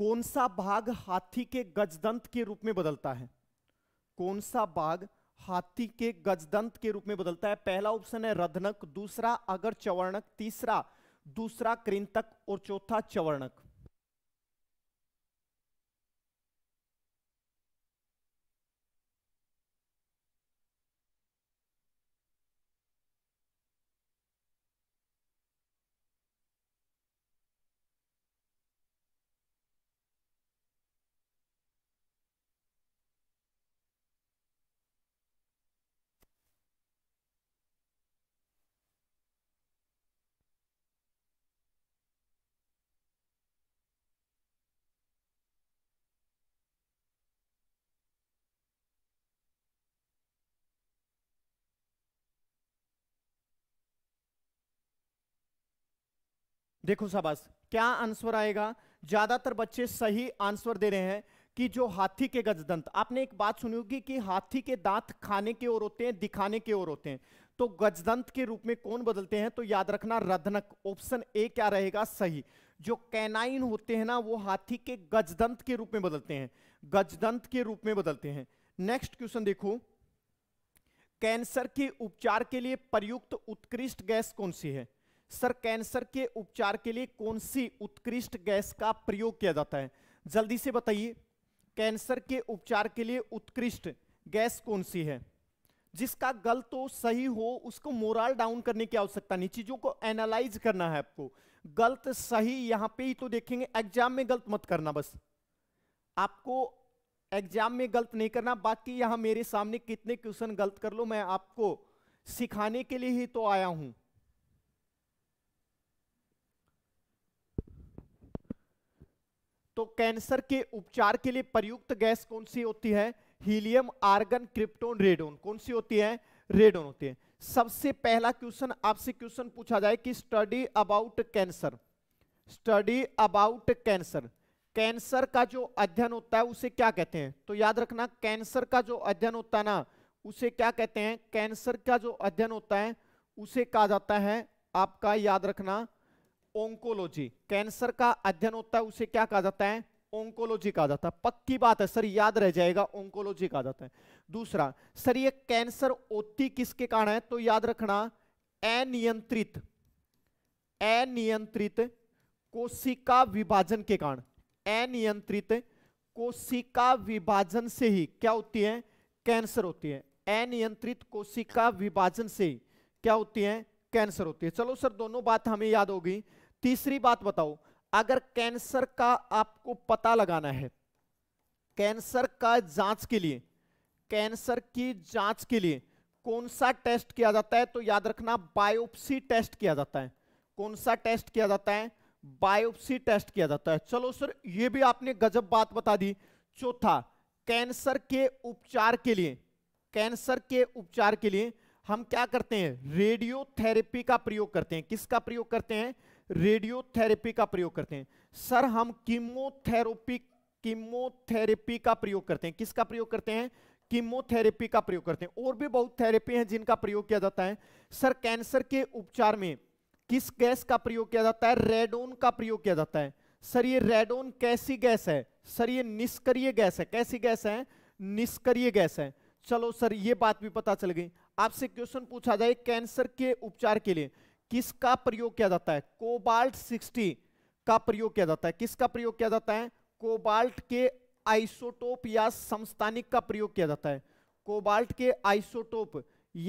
कौन सा भाग हाथी के गजदंत के रूप में बदलता है कौन सा भाग हाथी के गजदंत के रूप में बदलता है पहला ऑप्शन है रधनक दूसरा अगर चवर्णक तीसरा दूसरा कृंतक और चौथा चवर्णक देखो शाबाश क्या आंसर आएगा ज्यादातर बच्चे सही आंसर दे रहे हैं कि जो हाथी के गजदंत आपने एक बात सुनी होगी कि हाथी के दांत खाने के ओर होते हैं दिखाने के ओर होते हैं तो गजदंत के रूप में कौन बदलते हैं तो याद रखना रधनक ऑप्शन ए क्या रहेगा सही जो कैनाइन होते हैं ना वो हाथी के गजदंत के रूप में बदलते हैं गजदंत के रूप में बदलते हैं नेक्स्ट क्वेश्चन देखो कैंसर के उपचार के लिए प्रयुक्त उत्कृष्ट गैस कौन सी है सर कैंसर के उपचार के लिए कौन सी उत्कृष्ट गैस का प्रयोग किया जाता है जल्दी से बताइए कैंसर के उपचार के लिए उत्कृष्ट गैस कौन सी है जिसका गल तो सही हो उसको मोरल डाउन करने की आवश्यकता नहीं चीजों को एनालाइज करना है आपको गलत सही यहां पे ही तो देखेंगे एग्जाम में गलत मत करना बस आपको एग्जाम में गलत नहीं करना बाकी यहां मेरे सामने कितने क्वेश्चन गलत कर लो मैं आपको सिखाने के लिए ही तो आया हूं तो कैंसर के उपचार के लिए प्रयुक्त गैस कौन सी होती है हीलियम आर्गन क्रिप्टोन रेडोन कौन सी होती है रेडोन होती है सबसे पहला क्वेश्चन आपसे क्वेश्चन पूछा जाए कि study about cancer study about cancer cancer का जो अध्ययन होता है उसे क्या कहते हैं तो याद रखना कैंसर का जो अध्ययन होता है ना उसे क्या कहते हैं कैंसर का जो अध्ययन होता है उसे कहा जाता है आपका याद रखना ओंकोलॉजी कैंसर का अध्ययन होता है उसे क्या कहा जाता है ओंकोलॉजी कहा जाता है पक्की बात है सर याद रह जाएगा ओंकोलॉजी कहा जाता है दूसरा सर ये कैंसर ओती किसके कारण है तो याद रखना अनियंत्रित अनियंत्रित कोशिका विभाजन के कारण अनियंत्रित कोशिका विभाजन से ही क्या होती है कैंसर होती है अनियंत्रित कोशिका विभाजन से क्या होती है कैंसर होती है चलो सर दोनों बात हमें याद होगी तीसरी बात बताओ अगर कैंसर का आपको पता लगाना है कैंसर का जांच के लिए कैंसर की जांच के लिए कौन सा टेस्ट किया जाता है तो याद रखना बायोप्सी टेस्ट किया जाता है कौन सा टेस्ट किया जाता है बायोप्सी टेस्ट किया जाता है चलो सर ये भी आपने गजब बात बता दी चौथा कैंसर के उपचार के लिए कैंसर के उपचार के लिए हम क्या करते हैं रेडियोथेरेपी का प्रयोग करते हैं किसका प्रयोग करते हैं रेडियोथेरेपी का प्रयोग करते हैं सर हम कीमोथेरेपी कीमोथेरेपी का प्रयोग करते हैं किसका प्रयोग करते हैं कीमोथेरेपी का प्रयोग करते हैं और भी बहुत थेरेपी हैं जिनका प्रयोग किया जाता है सर कैंसर के उपचार में किस गैस का प्रयोग किया जाता है रेडोन का प्रयोग किया जाता है सर ये रेडोन कैसी गैस है सर ये निष्क्रिय गैस है कैसी गैस है निष्क्रिय गैस है चलो सर ये बात भी पता चल गई आपसे क्वेश्चन पूछा जाए कैंसर के उपचार के लिए किसका प्रयोग किया जाता है कोबाल्ट 60 का प्रयोग किया जाता है किसका प्रयोग किया जाता है कोबाल्ट के आइसोटोप या समस्थानिक का प्रयोग किया जाता है कोबाल्ट के आइसोटोप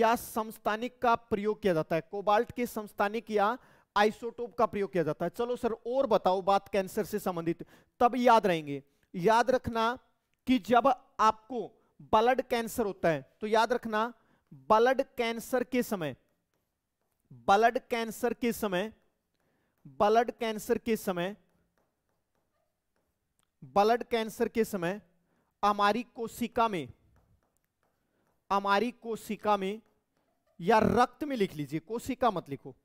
या समस्थानिक का प्रयोग किया जाता है कोबाल्ट के समस्थानिक या आइसोटोप का प्रयोग किया जाता है चलो सर और बताओ बात कैंसर से संबंधित तब याद रहेंगे याद रखना कि जब आपको ब्लड कैंसर होता है तो याद रखना ब्लड कैंसर के समय ब्लड कैंसर के समय ब्लड कैंसर के समय ब्लड कैंसर के समय हमारी कोशिका में हमारी कोशिका में या रक्त में लिख लीजिए कोशिका मत लिखो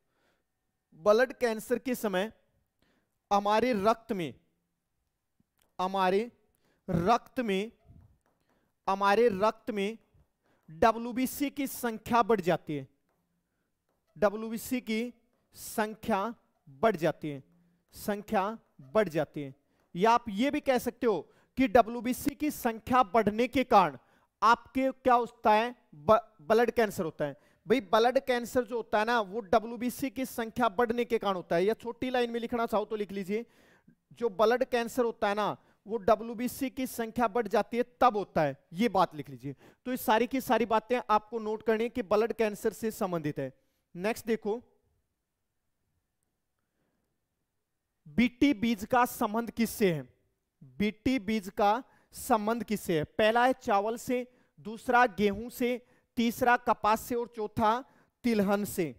ब्लड कैंसर के समय हमारे रक्त में हमारे रक्त में हमारे रक्त में डब्ल्यूबीसी की संख्या बढ़ जाती है डब्ल्यू की संख्या बढ़ जाती है संख्या बढ़ जाती है या आप ये भी कह सकते हो कि डब्ल्यू की संख्या बढ़ने के कारण आपके क्या होता है ब्लड कैंसर होता है भाई ब्लड कैंसर जो होता है ना वो डब्ल्यू की संख्या बढ़ने के कारण होता है या छोटी लाइन में लिखना चाहो तो लिख लीजिए जो ब्लड कैंसर होता है ना वो डब्ल्यू की संख्या बढ़ जाती है तब होता है ये बात लिख लीजिए तो ये सारी की सारी बातें आपको नोट करनी है कि ब्लड कैंसर से संबंधित है नेक्स्ट देखो बीटी बीज का संबंध किससे है बीटी बीज का संबंध किससे है पहला है चावल से दूसरा गेहूं से तीसरा कपास से और चौथा तिलहन से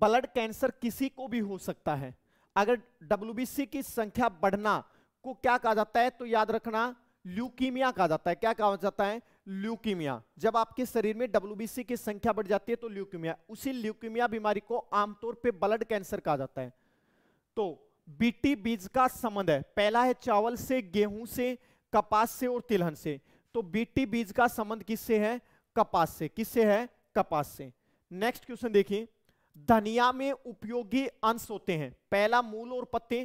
ब्लड कैंसर किसी को भी हो सकता है अगर डब्ल्यूबीसी की संख्या बढ़ना को क्या कहा जाता है तो याद रखना ल्यूकीमिया कहा जाता है क्या कहा जाता है ल्यूकीमिया जब आपके शरीर में डब्ल्यू की संख्या बढ़ जाती है तो ल्यूकीमिया उसी ल्यूकीमिया बीमारी को आमतौर पर ब्लड कैंसर कहा जाता है तो बीटी बीज का संबंध है पहला है चावल से गेहूं से कपास से और तिलहन से तो बीटी बीज का संबंध किससे है कपास से किससे है कपास से नेक्स्ट क्वेश्चन देखिए धनिया में उपयोगी अंश होते हैं पहला मूल और पत्ते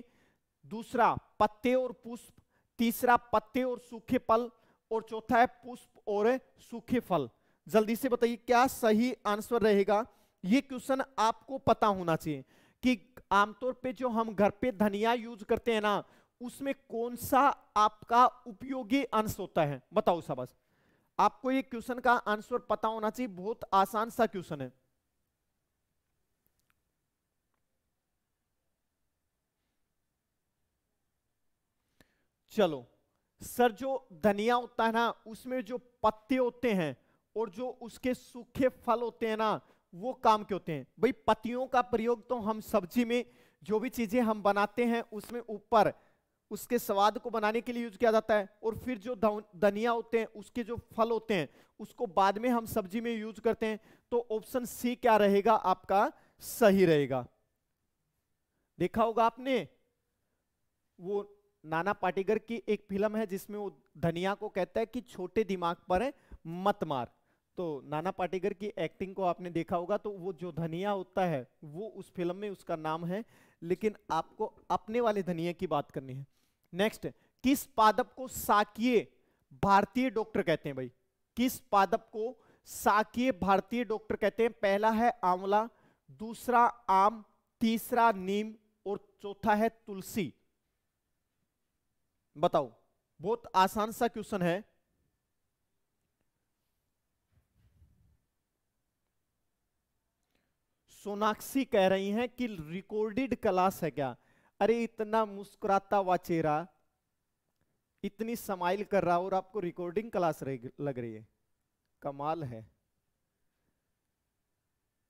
दूसरा पत्ते और पुष्प तीसरा पत्ते और सूखे फल और चौथा है पुष्प और सूखे फल जल्दी से बताइए क्या सही आंसर रहेगा ये क्वेश्चन आपको पता होना चाहिए कि आमतौर पे जो हम घर पे धनिया यूज करते हैं ना उसमें कौन सा आपका उपयोगी अंश होता है बताओ सबस आपको ये क्वेश्चन का आंसर पता होना चाहिए बहुत आसान सा क्वेश्चन है चलो सर जो धनिया होता है ना उसमें जो पत्ते होते हैं और जो उसके सूखे फल होते हैं ना वो काम के होते हैं भाई पत्तियों का प्रयोग तो हम सब्जी में जो भी चीजें हम बनाते हैं उसमें ऊपर उसके स्वाद को बनाने के लिए यूज किया जाता है और फिर जो धनिया होते हैं उसके जो फल होते हैं उसको बाद में हम सब्जी में यूज करते हैं तो ऑप्शन सी क्या रहेगा आपका सही रहेगा देखा होगा आपने वो नाना पाटीगर की एक फिल्म है जिसमें वो धनिया को कहता है कि छोटे दिमाग पर है मत मार तो नाना पाटीगर की एक्टिंग को आपने देखा होगा तो वो जो धनिया होता है वो उस फिल्म में उसका नाम है लेकिन आपको अपने वाले धनिया की बात करनी है नेक्स्ट किस पादप को साकीय भारतीय डॉक्टर कहते हैं भाई किस पादप को साकीय भारतीय डॉक्टर कहते हैं पहला है आंवला दूसरा आम तीसरा नीम और चौथा है तुलसी बताओ बहुत आसान सा क्वेश्चन है सोनाक्षी कह रही हैं कि रिकॉर्डेड क्लास है क्या अरे इतना मुस्कुराता हुआ चेहरा इतनी समाइल कर रहा और आपको रिकॉर्डिंग क्लास लग रही है कमाल है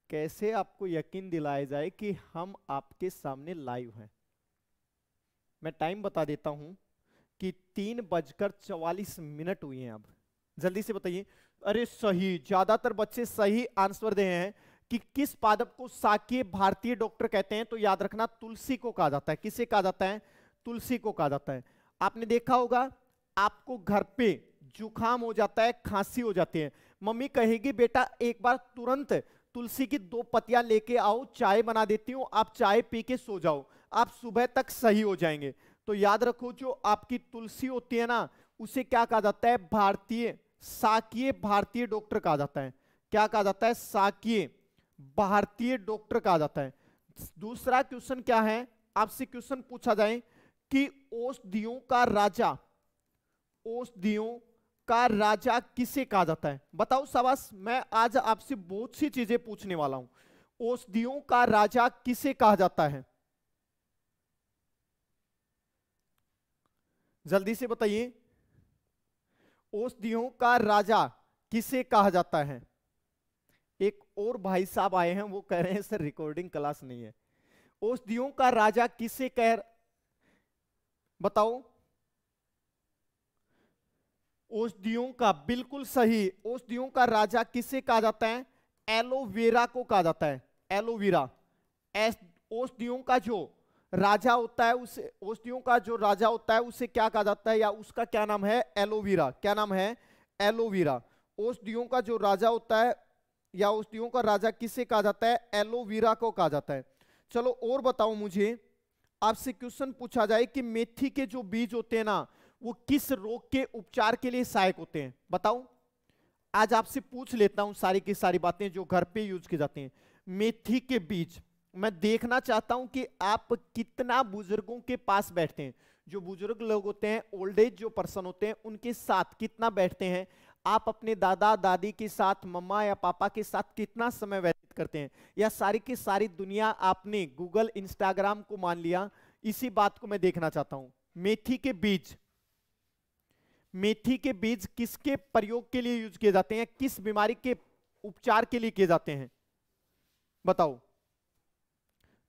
कैसे आपको यकीन दिलाया जाए कि हम आपके सामने लाइव हैं मैं टाइम बता देता हूं कि तीन बजकर चवालीस मिनट हुई हैं अब जल्दी से बताइए अरे सही ज्यादातर बच्चे सही आंसर दे हैं कि किस पादप को साकी भारतीय डॉक्टर कहते हैं तो याद रखना तुलसी को कहा जाता है किसे कहा जाता है तुलसी को कहा जाता है आपने देखा होगा आपको घर पे जुखाम हो जाता है खांसी हो जाती है मम्मी कहेगी बेटा एक बार तुरंत तुलसी की दो पतियां लेके आओ चाय बना देती हूँ आप चाय पी के सो जाओ आप सुबह तक सही हो जाएंगे तो याद रखो जो आपकी तुलसी होती है ना उसे क्या कहा जाता है भारतीय साकीय भारतीय डॉक्टर कहा जाता है क्या कहा जाता है साकीय भारतीय डॉक्टर कहा जाता है दूसरा क्वेश्चन क्या है आपसे क्वेश्चन पूछा जाए कि औषधियों का राजा औषधियों का राजा किसे कहा जाता है बताओ सवास मैं आज आपसे बहुत सी चीजें पूछने वाला हूं औषधियों का राजा किसे कहा जाता है जल्दी से बताइए औषधियों का राजा किसे कहा जाता है एक और भाई साहब आए हैं वो कह रहे हैं सर रिकॉर्डिंग क्लास नहीं है औषधियों का राजा किसे कह बताओ औषधियों का बिल्कुल सही औषधियों का राजा किसे कहा जाता है एलोवेरा को कहा जाता है एलोवेरा औषधियों का जो राजा होता है उसे औषधियों का जो राजा होता है उसे क्या कहा जाता है या उसका क्या नाम है एलोवेरा क्या नाम है एलोवेरा औषधियों का जो राजा होता है या औषधियों का राजा किसे कहा जाता है एलोवेरा को कहा जाता है चलो और बताओ मुझे आपसे क्वेश्चन पूछा जाए कि मेथी के जो बीज होते हैं ना वो किस रोग के उपचार के लिए सहायक होते हैं बताओ आज आपसे पूछ लेता हूं सारी की सारी बातें जो घर पे यूज की जाती हैं मेथी के बीज मैं देखना चाहता हूं कि आप कितना बुजुर्गों के पास बैठते हैं जो बुजुर्ग लोग होते हैं ओल्ड एज जो पर्सन होते हैं उनके साथ कितना बैठते हैं आप अपने दादा दादी के साथ मम्मा या पापा के साथ कितना समय व्यतीत करते हैं या सारी की सारी दुनिया आपने गूगल इंस्टाग्राम को मान लिया इसी बात को मैं देखना चाहता हूं मेथी के बीज मेथी के बीज किसके प्रयोग के लिए यूज किए जाते हैं किस बीमारी के उपचार के लिए किए जाते हैं बताओ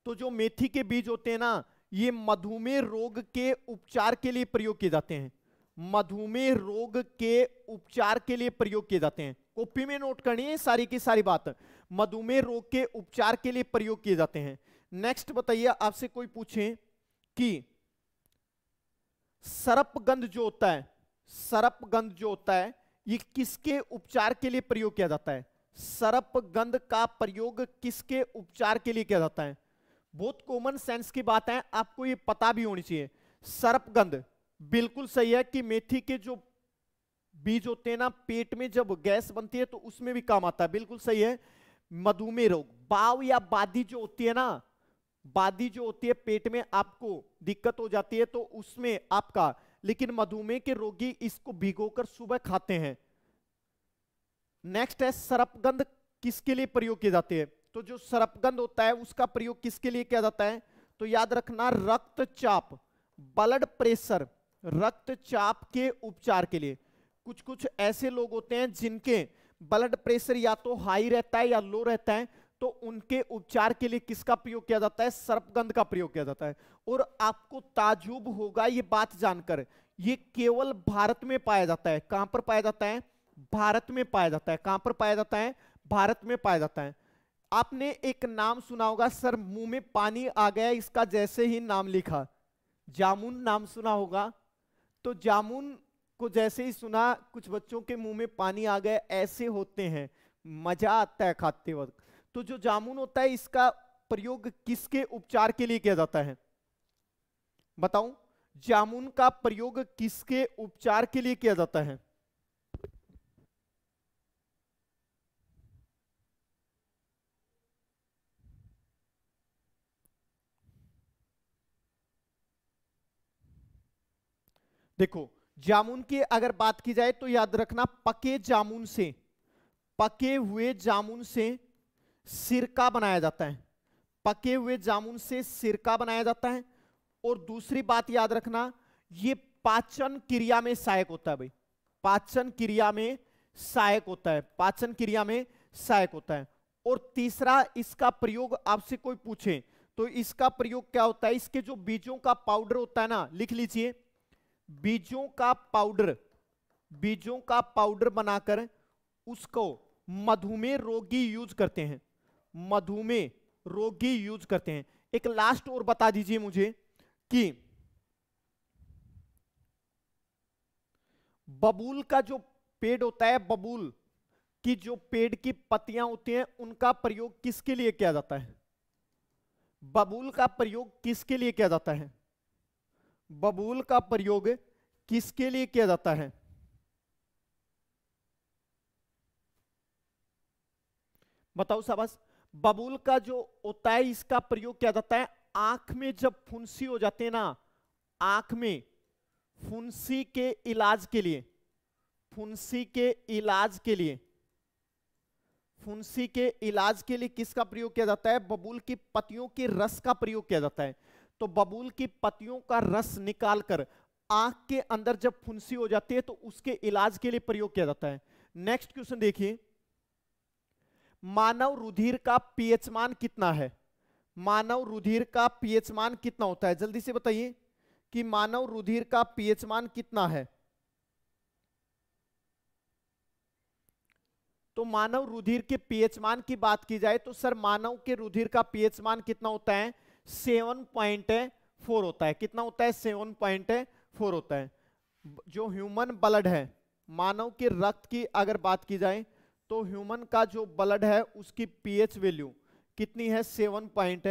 तो जो मेथी के बीज होते हैं ना ये मधुमेह रोग के उपचार के लिए प्रयोग किए जाते हैं मधुमेह रोग के उपचार के लिए प्रयोग किए जाते हैं कॉपी में नोट करनी है सारी की सारी बात मधुमेह रोग के उपचार के लिए प्रयोग किए जाते हैं नेक्स्ट बताइए आपसे कोई पूछे कि सरपगंध जो होता है सरपगंध जो होता है ये किसके उपचार के लिए प्रयोग किया जाता है सरपगंध का प्रयोग किसके उपचार के लिए किया जाता है बहुत कॉमन सेंस की बात है आपको ये पता भी होनी चाहिए सर्पगंध बिल्कुल सही है कि मेथी के जो बीज होते हैं ना पेट में जब गैस बनती है तो उसमें भी काम आता है बिल्कुल सही है मधुमेह रोग बाव या बादी जो होती है ना बादी जो होती है पेट में आपको दिक्कत हो जाती है तो उसमें आपका लेकिन मधुमेह के रोगी इसको भिगोकर सुबह खाते हैं नेक्स्ट है सरपगंध किसके लिए प्रयोग किए जाते हैं तो जो सरपगंध होता है उसका प्रयोग किसके लिए किया जाता है तो याद रखना रक्तचाप ब्लड प्रेशर रक्तचाप के उपचार के लिए कुछ कुछ ऐसे लोग होते हैं जिनके ब्लड प्रेशर या तो हाई रहता है या लो रहता है तो उनके उपचार के लिए किसका प्रयोग किया जाता है सर्पगंध का प्रयोग किया जाता है और आपको ताजुब होगा ये बात जानकर ये केवल भारत में पाया जाता है कहां पर पाया जाता है भारत में पाया जाता है कहां पर पाया जाता है भारत में पाया जाता है आपने एक नाम सुना होगा सर मुंह में पानी आ गया इसका जैसे ही नाम लिखा जामुन नाम सुना होगा तो जामुन को जैसे ही सुना कुछ बच्चों के मुंह में पानी आ गया ऐसे होते हैं मजा आता है खाते वक्त तो जो जामुन होता है इसका प्रयोग किसके उपचार के लिए किया जाता है बताऊं जामुन का प्रयोग किसके उपचार के लिए किया जाता है देखो जामुन की अगर बात की जाए तो याद रखना पके जामुन से पके हुए जामुन से सिरका बनाया जाता है पके हुए जामुन से सिरका बनाया जाता है और दूसरी बात याद रखना ये पाचन क्रिया में सहायक होता है भाई पाचन क्रिया में सहायक होता है पाचन क्रिया में सहायक होता है और तीसरा इसका प्रयोग आपसे कोई पूछे तो इसका प्रयोग क्या होता है इसके जो बीजों का पाउडर होता है ना लिख लीजिए बीजों का पाउडर बीजों का पाउडर बनाकर उसको मधुमेह रोगी यूज करते हैं मधुमेह रोगी यूज करते हैं एक लास्ट और बता दीजिए मुझे कि बबूल का जो पेड़ होता है बबूल की जो पेड़ की पत्तियां होती हैं उनका प्रयोग किसके लिए किया जाता है बबूल का प्रयोग किसके लिए किया जाता है बबूल का प्रयोग किसके लिए किया जाता है बताओ शाबाश बबूल का जो होता है इसका प्रयोग किया जाता है आंख में जब फुंसी हो जाते हैं ना आंख में फुंसी के इलाज के लिए फुंसी के इलाज के लिए फुंसी के इलाज के लिए किसका प्रयोग किया जाता है बबूल की पत्तियों के रस का प्रयोग किया जाता है तो बबूल की पतियों का रस निकालकर आंख के अंदर जब फुंसी हो जाती है तो उसके इलाज के लिए प्रयोग किया जाता है नेक्स्ट क्वेश्चन देखिए मानव रुधिर का पीएच मान कितना है मानव रुधिर का पीएच मान कितना होता है जल्दी से बताइए कि मानव रुधिर का पीएच मान कितना है तो मानव रुधिर के पीएच मान की बात की जाए तो सर मानव के रुधिर का पीएच मान कितना होता है सेवन पॉइंट फोर होता है कितना होता है सेवन पॉइंट फोर होता है जो ह्यूमन ब्लड है मानव के रक्त की अगर बात की जाए तो ह्यूमन का जो ब्लड है उसकी पीएच वैल्यू कितनी है सेवन पॉइंट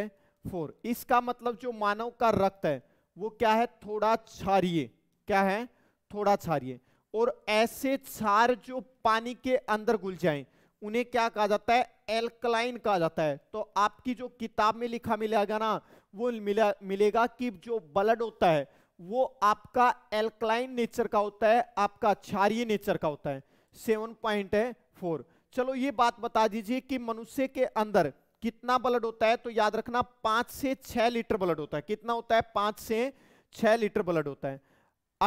फोर इसका मतलब जो मानव का रक्त है वो क्या है थोड़ा क्षारिय क्या है थोड़ा क्षारिय और ऐसे क्षार जो पानी के अंदर घुल जाए उन्हें क्या कहा जाता है एल्कलाइन कहा जाता है तो आपकी जो किताब में लिखा मिलेगा ना वो मिला मिलेगा कि जो ब्लड होता है वो आपका एल्कलाइन नेचर का होता है आपका क्षारिय नेचर का होता है सेवन पॉइंट है फोर चलो ये बात बता दीजिए कि मनुष्य के अंदर कितना ब्लड होता है तो याद रखना पांच से छह लीटर ब्लड होता है कितना होता है पांच से छह लीटर ब्लड होता है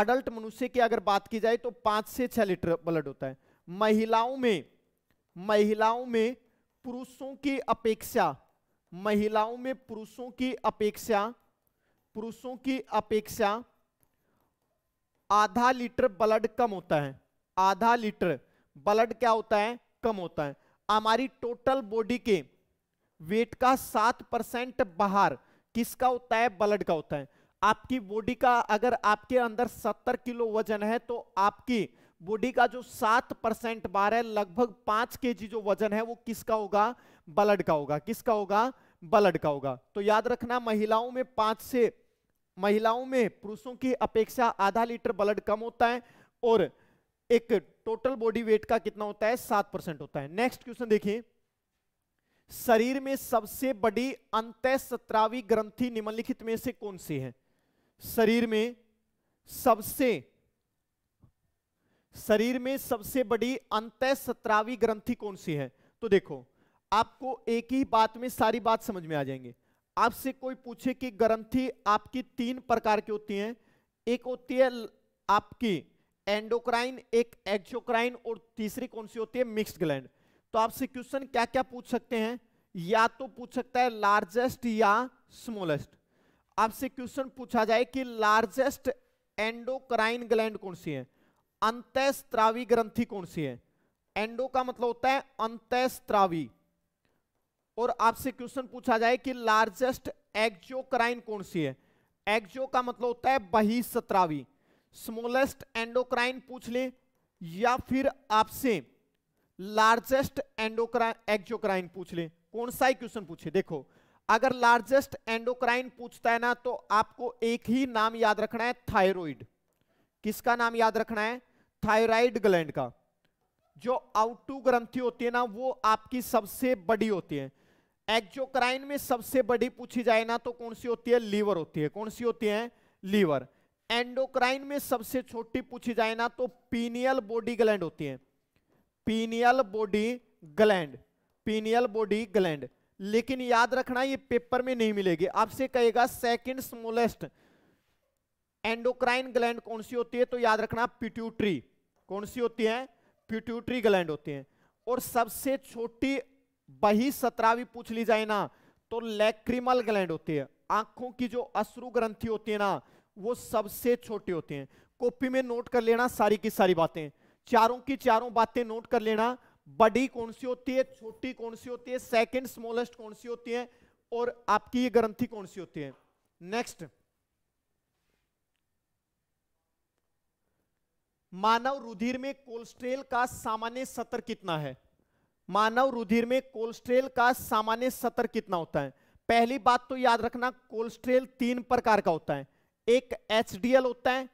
अडल्ट मनुष्य की अगर बात की जाए तो पांच से छह लीटर ब्लड होता है महिलाओं में महिलाओं में पुरुषों की अपेक्षा महिलाओं में पुरुषों की अपेक्षा पुरुषों की अपेक्षा आधा लीटर ब्लड कम होता है आधा लीटर ब्लड क्या होता है कम होता है हमारी टोटल बॉडी के वेट का सात परसेंट बाहर किसका होता है ब्लड का होता है आपकी बॉडी का अगर आपके अंदर सत्तर किलो वजन है तो आपकी बॉडी का जो सात परसेंट बार है लगभग पांच के जो वजन है वो किसका होगा बलड का होगा किसका होगा बलड का होगा तो याद रखना महिलाओं में पांच से महिलाओं में पुरुषों की अपेक्षा आधा लीटर ब्लड कम होता है और एक टोटल बॉडी वेट का कितना होता है सात परसेंट होता है नेक्स्ट क्वेश्चन देखिए शरीर में सबसे बड़ी अंत सत्रावी ग्रंथि निम्नलिखित में से कौन सी है शरीर में सबसे शरीर में सबसे बड़ी अंत सत्रावी ग्रंथि कौन सी है तो देखो आपको एक ही बात में सारी बात समझ में आ जाएंगे आपसे कोई पूछे कि ग्रंथि आपकी तीन प्रकार की होती हैं एक होती है आपकी एंडोक्राइन एक एक्सोक्राइन और तीसरी कौन सी होती है मिक्स्ड ग्लैंड तो आपसे क्वेश्चन क्या क्या पूछ सकते हैं या तो पूछ सकता है लार्जेस्ट या स्मॉलेस्ट आपसे क्वेश्चन पूछा जाए कि लार्जेस्ट एंडोक्राइन ग्लैंड कौन सी है अंतस्त्रावी ग्रंथि कौन सी है एंडो का मतलब होता है अंतस्त्रावी और आपसे क्वेश्चन पूछा जाए कि लार्जेस्ट एक्जोक्राइन कौन सी है एक्जो का मतलब होता है बहिस्त्रावी स्मोलेस्ट एंडोक्राइन पूछ ले या फिर आपसे लार्जेस्ट एंडोक्राइन एक्जोक्राइन पूछ ले कौन सा ही क्वेश्चन पूछे देखो अगर लार्जेस्ट एंडोक्राइन पूछता है ना तो आपको एक ही नाम याद रखना है थायराइड किसका नाम याद रखना है थायराइड ग्लैंड का जो आउटू ग्रंथि होती है ना वो आपकी सबसे बड़ी होती है एक्जोक्राइन में सबसे बड़ी पूछी जाए ना तो कौन सी होती है लीवर होती है कौन सी होती है लीवर एंडोक्राइन में सबसे छोटी पूछी जाए ना तो पीनियल बॉडी ग्लैंड होती है pineal body gland pineal body gland लेकिन याद रखना ये पेपर में नहीं मिलेगी आपसे कहेगा सेकंड स्मोलेस्ट एंडोक्राइन ग्लैंड कौन सी होती है तो याद रखना पिट्यूटरी कौन सी होती है पिट्यूटरी ग्लैंड होती है और सबसे छोटी वही भी पूछ ली जाए ना तो लैक्रिमल ग्लैंड होती है आंखों की जो अश्रु ग्रंथि होती है ना वो सबसे छोटी होती हैं कॉपी में नोट कर लेना सारी की सारी बातें चारों की चारों बातें नोट कर लेना बड़ी कौन सी होती है छोटी कौन सी होती है सेकंड स्मॉलेस्ट कौन सी होती है और आपकी ये ग्रंथि कौन सी होती है नेक्स्ट मानव रुधिर में कोलेस्ट्रेल का सामान्य सतर कितना है मानव रुधिर में कोलेस्ट्रेल का सामान्य सतर कितना होता है पहली बात तो याद रखना कोलेस्ट्रेल तीन प्रकार का होता है एक एच होता है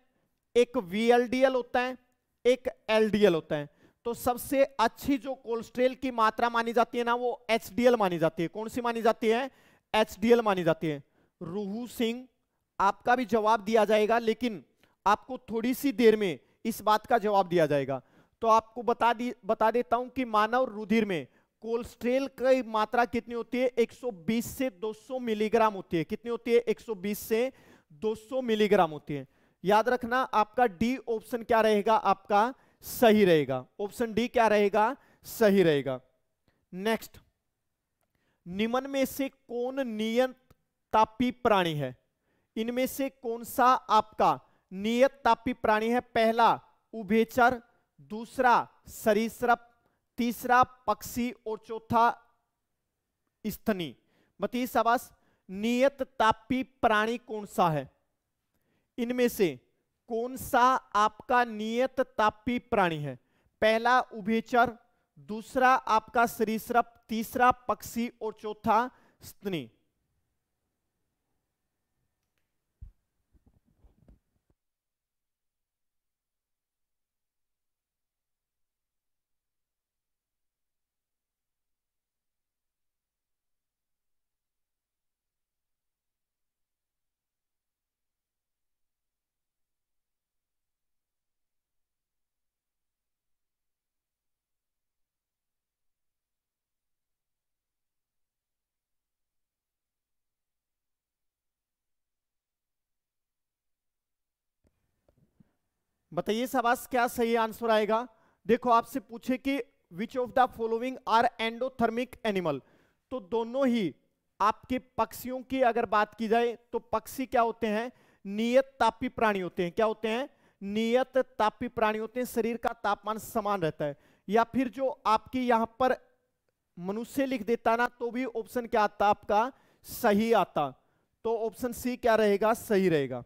एक वी होता है एक एल होता है तो सबसे अच्छी जो कोलेस्ट्रेल की मात्रा मानी जाती है ना वो एच मानी जाती है कौन सी मानी जाती है एच मानी जाती है रूहू सिंह आपका भी जवाब दिया जाएगा लेकिन आपको थोड़ी सी देर में इस बात का जवाब दिया जाएगा तो आपको बता दी बता देता हूं कि मानव रुधिर में कोलेस्ट्रेल की मात्रा कितनी होती है 120 से 200 मिलीग्राम होती है कितनी होती है 120 से 200 मिलीग्राम होती है याद रखना आपका डी ऑप्शन क्या रहेगा आपका सही रहेगा ऑप्शन डी क्या रहेगा सही रहेगा नेक्स्ट निमन में से कौन नियंत तापी प्राणी है इनमें से कौन सा आपका नियत तापी प्राणी है पहला उभेचर दूसरा सरीसृप तीसरा पक्षी और चौथा स्तनी बताइए शाबाश नियत तापी प्राणी कौन सा है इनमें से कौन सा आपका नियत तापी प्राणी है पहला उभेचर दूसरा आपका सरीसृप तीसरा पक्षी और चौथा स्तनी बताइए सवास क्या सही आंसर आएगा देखो आपसे पूछे कि which of the following are endothermic animal तो दोनों ही आपके पक्षियों की अगर बात की जाए तो पक्षी क्या होते हैं नियत तापी प्राणी होते हैं क्या होते हैं नियत तापी प्राणी होते हैं शरीर का तापमान समान रहता है या फिर जो आपकी यहां पर मनुष्य लिख देता ना तो भी ऑप्शन क्या आता आपका सही आता तो ऑप्शन सी क्या रहेगा सही रहेगा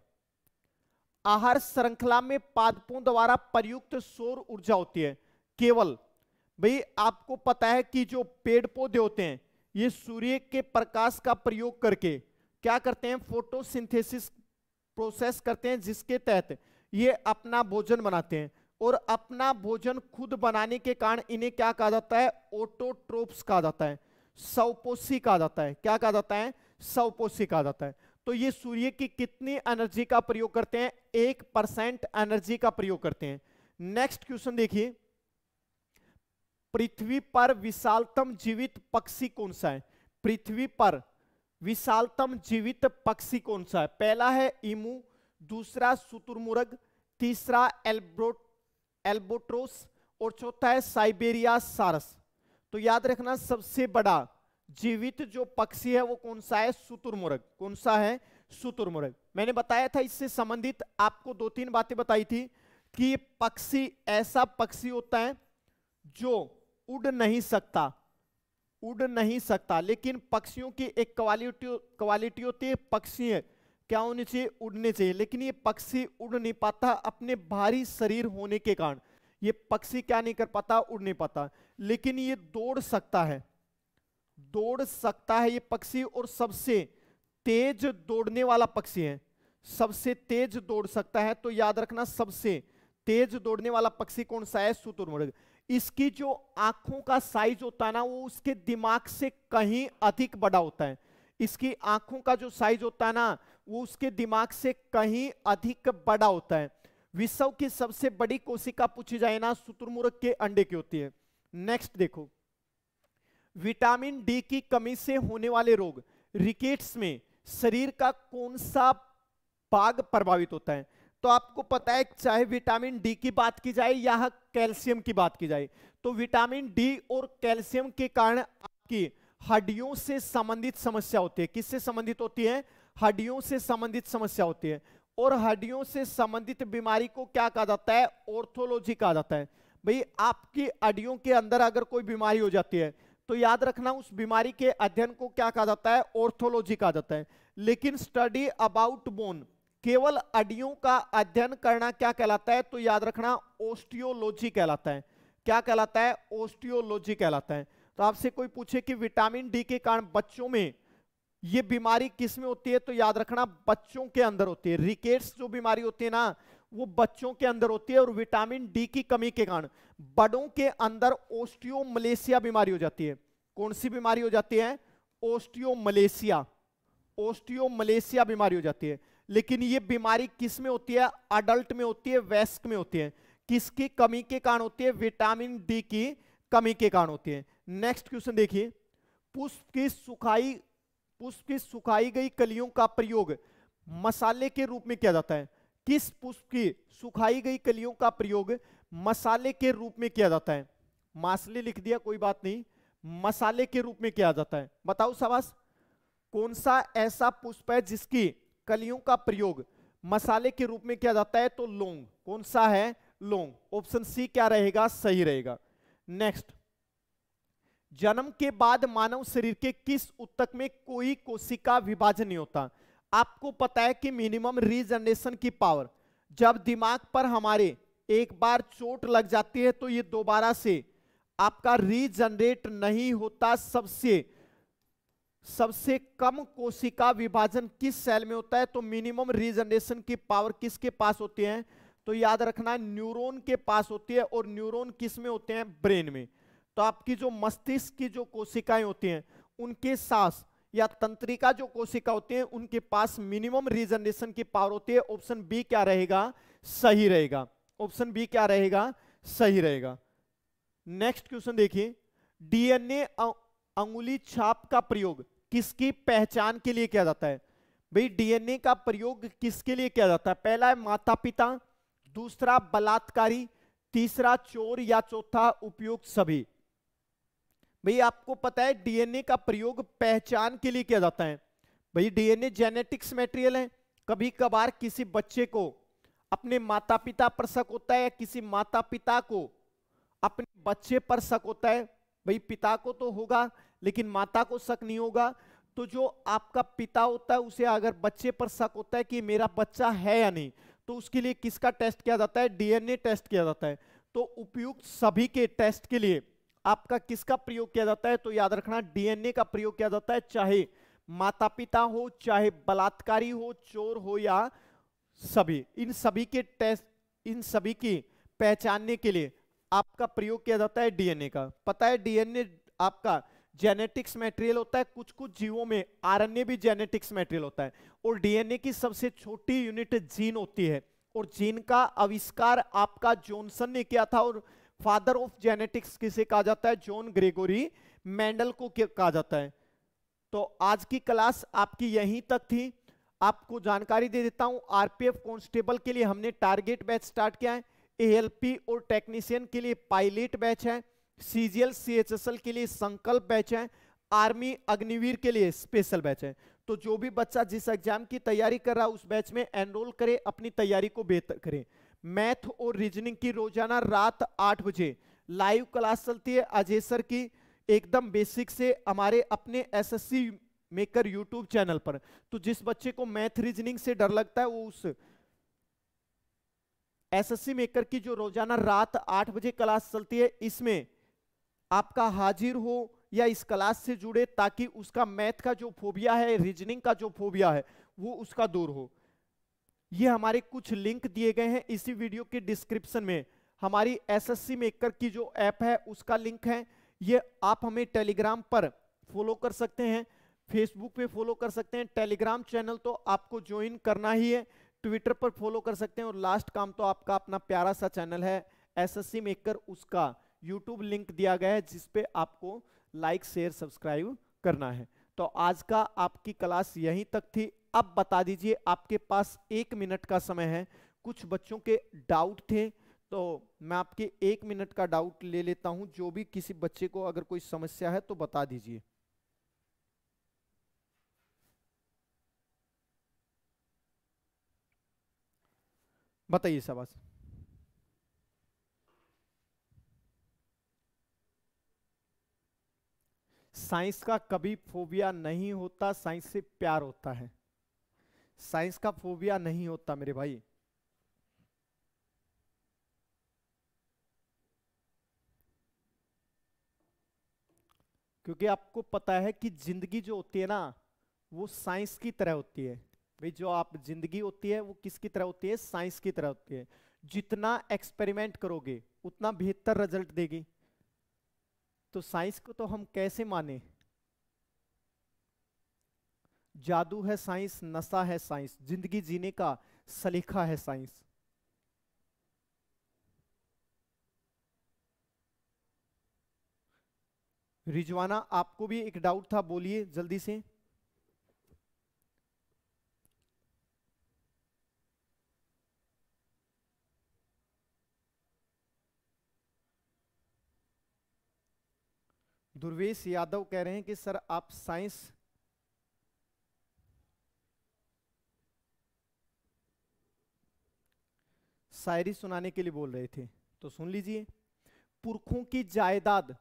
आहार श्रृंखला में पादपों द्वारा प्रयुक्त सौर ऊर्जा होती है केवल भाई आपको पता है कि जो पेड़ पौधे होते हैं ये सूर्य के प्रकाश का प्रयोग करके क्या करते हैं फोटोसिंथेसिस प्रोसेस करते हैं जिसके तहत ये अपना भोजन बनाते हैं और अपना भोजन खुद बनाने के कारण इन्हें क्या कहा जाता है ओटोट्रोप्स कहा जाता है सवपोषी कहा जाता है क्या कहा जाता है सवपोषी कहा जाता है तो ये सूर्य की कितनी एनर्जी का प्रयोग करते हैं एक परसेंट एनर्जी का प्रयोग करते हैं नेक्स्ट क्वेश्चन देखिए पृथ्वी पर विशालतम जीवित पक्षी कौन सा है पृथ्वी पर विशालतम जीवित पक्षी कौन सा है पहला है इमू दूसरा सुतुरमुर्ग तीसरा एल्ब्रोट एल्बोट्रोस और चौथा है साइबेरिया सारस तो याद रखना सबसे बड़ा जीवित जो पक्षी है वो कौन सा है सुतुरमुर्ग कौन सा है सुतुरमुर्ग मैंने बताया था इससे संबंधित आपको दो तीन बातें बताई थी कि पक्षी ऐसा पक्षी होता है जो उड़ नहीं सकता उड़ नहीं सकता लेकिन पक्षियों की एक क्वालिटी क्वालिटी होती है पक्षी क्या होनी चाहिए उड़ने चाहिए लेकिन ये पक्षी उड़ नहीं पाता अपने भारी शरीर होने के कारण ये पक्षी क्या नहीं कर पाता उड़ नहीं पाता लेकिन ये दौड़ सकता है दौड़ सकता है ये पक्षी और सबसे तेज दौड़ने वाला पक्षी है सबसे तेज दौड़ सकता है तो याद रखना सबसे तेज दौड़ने वाला पक्षी कौन सा है शुतुरमुर्ग इसकी जो आंखों का साइज होता है ना वो उसके दिमाग से कहीं अधिक बड़ा होता है इसकी आंखों का जो साइज होता है ना वो उसके दिमाग से कहीं अधिक बड़ा होता है विश्व की सबसे बड़ी कोशिका पूछी जाए ना सुतुरमुर्ग के अंडे की होती है नेक्स्ट देखो विटामिन डी की कमी से होने वाले रोग रिकेट्स में शरीर का कौन सा भाग प्रभावित होता है तो आपको पता है चाहे विटामिन डी की बात की जाए या कैल्शियम की बात की जाए तो विटामिन डी और कैल्शियम के कारण आपकी हड्डियों से संबंधित समस्या होती है किससे संबंधित होती है हड्डियों से संबंधित समस्या होती है और हड्डियों से संबंधित बीमारी को क्या कहा जाता है ऑर्थोलॉजी कहा जाता है भाई आपकी हड्डियों के अंदर अगर कोई बीमारी हो जाती है तो याद रखना उस बीमारी के अध्ययन को क्या कहा जाता है ऑर्थोलॉजी कहा जाता है लेकिन स्टडी अबाउट बोन केवल अडियों का अध्ययन करना क्या कहलाता है तो याद रखना ओस्टियोलॉजी कहलाता है क्या कहलाता है ओस्टियोलॉजी कहलाता है तो आपसे कोई पूछे कि विटामिन डी के कारण बच्चों में ये बीमारी किसमें होती है तो याद रखना बच्चों के अंदर होती है रिकेट्स जो बीमारी होती है ना वो बच्चों के अंदर होती है और विटामिन डी की कमी के कारण बड़ों के अंदर मलेशिया बीमारी हो जाती है कौन सी बीमारी हो जाती है मलेशिया ओस्टियो मलेशिया बीमारी हो जाती है लेकिन ये बीमारी किस में होती है अडल्ट में होती है वैस्क में होती है किसकी कमी के कारण होती है विटामिन डी की कमी के कारण होती है नेक्स्ट क्वेश्चन देखिए पुष्प की सुखाई पुष्प की सुखाई गई कलियों का प्रयोग मसाले के रूप में किया जाता है किस पुष्प की सुखाई गई कलियों का प्रयोग मसाले के रूप में किया जाता है मासले लिख दिया कोई बात नहीं मसाले के रूप में किया जाता है बताओ सवास कौन सा ऐसा पुष्प है जिसकी कलियों का प्रयोग मसाले के रूप में किया जाता है तो लोंग कौन सा है लोंग ऑप्शन सी क्या रहेगा सही रहेगा नेक्स्ट जन्म के बाद मानव शरीर के किस उत्तक में कोई कोशिका विभाजन नहीं होता आपको पता है कि मिनिमम रीजनरेशन की पावर जब दिमाग पर हमारे एक बार चोट लग जाती है तो ये दोबारा से आपका रीजनरेट नहीं होता सबसे सबसे कम कोशिका विभाजन किस सेल में होता है तो मिनिमम रीजनरेशन की पावर किसके पास होती है तो याद रखना न्यूरॉन के पास होती है और न्यूरॉन किस में होते हैं ब्रेन में तो आपकी जो मस्तिष्क की जो कोशिकाएं होती हैं उनके साथ या तंत्रिका जो कोशिका होती है उनके पास मिनिमम रिजनरेशन की पावर होती है ऑप्शन बी क्या रहेगा सही रहेगा ऑप्शन बी क्या रहेगा सही रहेगा नेक्स्ट क्वेश्चन देखिए डीएनए अंगुली छाप का प्रयोग किसकी पहचान के लिए किया जाता है भाई डीएनए का प्रयोग किसके लिए किया जाता है पहला है माता पिता दूसरा बलात्कारी तीसरा चोर या चौथा उपयुक्त सभी भाई आपको पता है डीएनए का प्रयोग पहचान के लिए किया जाता है भाई डीएनए जेनेटिक्स मेटेरियल है कभी कभार किसी बच्चे को अपने माता पिता पर शक होता है या किसी माता पिता को अपने बच्चे पर शक होता है भाई पिता को तो होगा लेकिन माता को शक नहीं होगा तो जो आपका पिता होता है उसे अगर बच्चे पर शक होता है कि मेरा बच्चा है या नहीं तो उसके लिए किसका टेस्ट किया जाता है डीएनए टेस्ट किया जाता है तो उपयुक्त सभी के टेस्ट के लिए आपका किसका प्रयोग किया जाता है तो याद रखना डीएनए का प्रयोग किया जाता है चाहे माता पिता हो चाहे बलात्कारी हो चोर हो या सभी इन सभी के टेस्ट इन सभी की पहचानने के लिए आपका प्रयोग किया जाता है डीएनए का पता है डीएनए आपका जेनेटिक्स मटेरियल होता है कुछ कुछ जीवों में आरएनए भी जेनेटिक्स मटेरियल होता है और डीएनए की सबसे छोटी यूनिट जीन होती है और जीन का आविष्कार आपका जॉनसन ने किया था और फादर ऑफ जेनेटिक्स किसे कहा जाता है जॉन ग्रेगोरी मेंडल को कहा जाता है तो आज की क्लास आपकी यहीं तक थी आपको जानकारी दे देता हूं आरपीएफ कांस्टेबल के लिए हमने टारगेट बैच स्टार्ट किया है एएलपी और टेक्नीशियन के लिए पायलट बैच है सीजीएल सीएचएसएल के लिए संकल्प बैच है आर्मी अग्निवीर के लिए स्पेशल बैच है तो जो भी बच्चा जिस एग्जाम की तैयारी कर रहा है उस बैच में एनरोल करे अपनी तैयारी को बेहतर करें मैथ और रीजनिंग की रोजाना रात आठ बजे लाइव क्लास चलती है अजय सर की एकदम बेसिक से हमारे अपने एसएससी मेकर यूट्यूब चैनल पर तो जिस बच्चे को मैथ रीजनिंग से डर लगता है वो उस एसएससी मेकर की जो रोजाना रात आठ बजे क्लास चलती है इसमें आपका हाजिर हो या इस क्लास से जुड़े ताकि उसका मैथ का जो फोबिया है रीजनिंग का जो फोबिया है वो उसका दूर हो ये हमारे कुछ लिंक दिए गए हैं इसी वीडियो के डिस्क्रिप्शन में हमारी एसएससी मेकर की जो ऐप है उसका लिंक है ये आप हमें टेलीग्राम पर फॉलो कर सकते हैं फेसबुक पे फॉलो कर सकते हैं टेलीग्राम चैनल तो आपको ज्वाइन करना ही है ट्विटर पर फॉलो कर सकते हैं और लास्ट काम तो आपका अपना प्यारा सा चैनल है एसएससी मेकर उसका यूट्यूब लिंक दिया गया है जिसपे आपको लाइक शेयर सब्सक्राइब करना है तो आज का आपकी क्लास यहीं तक थी अब बता दीजिए आपके पास एक मिनट का समय है कुछ बच्चों के डाउट थे तो मैं आपके एक मिनट का डाउट ले लेता हूं जो भी किसी बच्चे को अगर कोई समस्या है तो बता दीजिए बताइए आज साइंस का कभी फोबिया नहीं होता साइंस से प्यार होता है साइंस का फोबिया नहीं होता मेरे भाई क्योंकि आपको पता है कि जिंदगी जो होती है ना वो साइंस की तरह होती है भाई जो आप जिंदगी होती है वो किसकी तरह होती है साइंस की तरह होती है जितना एक्सपेरिमेंट करोगे उतना बेहतर रिजल्ट देगी तो साइंस को तो हम कैसे माने जादू है साइंस नशा है साइंस जिंदगी जीने का सलीखा है साइंस रिजवाना आपको भी एक डाउट था बोलिए जल्दी से दुर्वेश यादव कह रहे हैं कि सर आप साइंस शायरी सुनाने के लिए बोल रहे थे तो सुन लीजिए पुरखों की जायदाद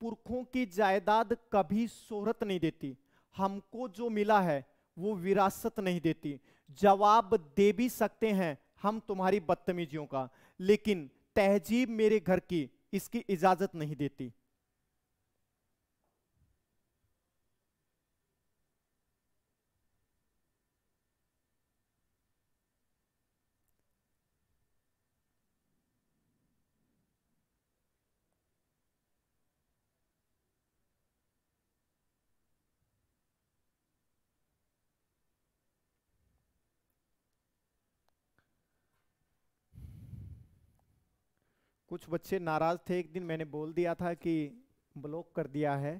पुरखों की जायदाद कभी शोहरत नहीं देती हमको जो मिला है वो विरासत नहीं देती जवाब दे भी सकते हैं हम तुम्हारी बदतमीजियों का लेकिन तहजीब मेरे घर की इसकी इजाजत नहीं देती कुछ बच्चे नाराज़ थे एक दिन मैंने बोल दिया था कि ब्लॉक कर दिया है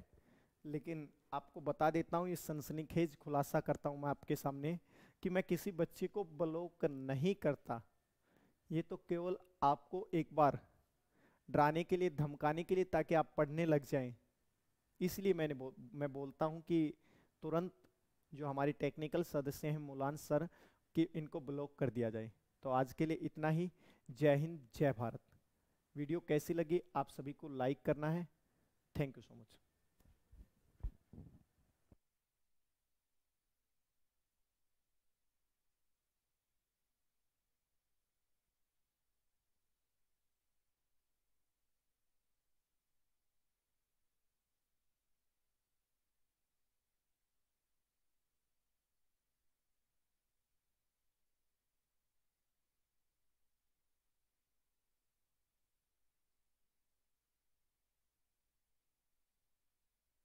लेकिन आपको बता देता हूँ ये सनसनीखेज खुलासा करता हूँ मैं आपके सामने कि मैं किसी बच्चे को ब्लॉक नहीं करता ये तो केवल आपको एक बार डराने के लिए धमकाने के लिए ताकि आप पढ़ने लग जाएं इसलिए मैंने बो, मैं बोलता हूँ कि तुरंत जो हमारे टेक्निकल सदस्य हैं मुलान सर कि इनको ब्लॉक कर दिया जाए तो आज के लिए इतना ही जय हिंद जय भारत वीडियो कैसी लगी आप सभी को लाइक करना है थैंक यू सो मच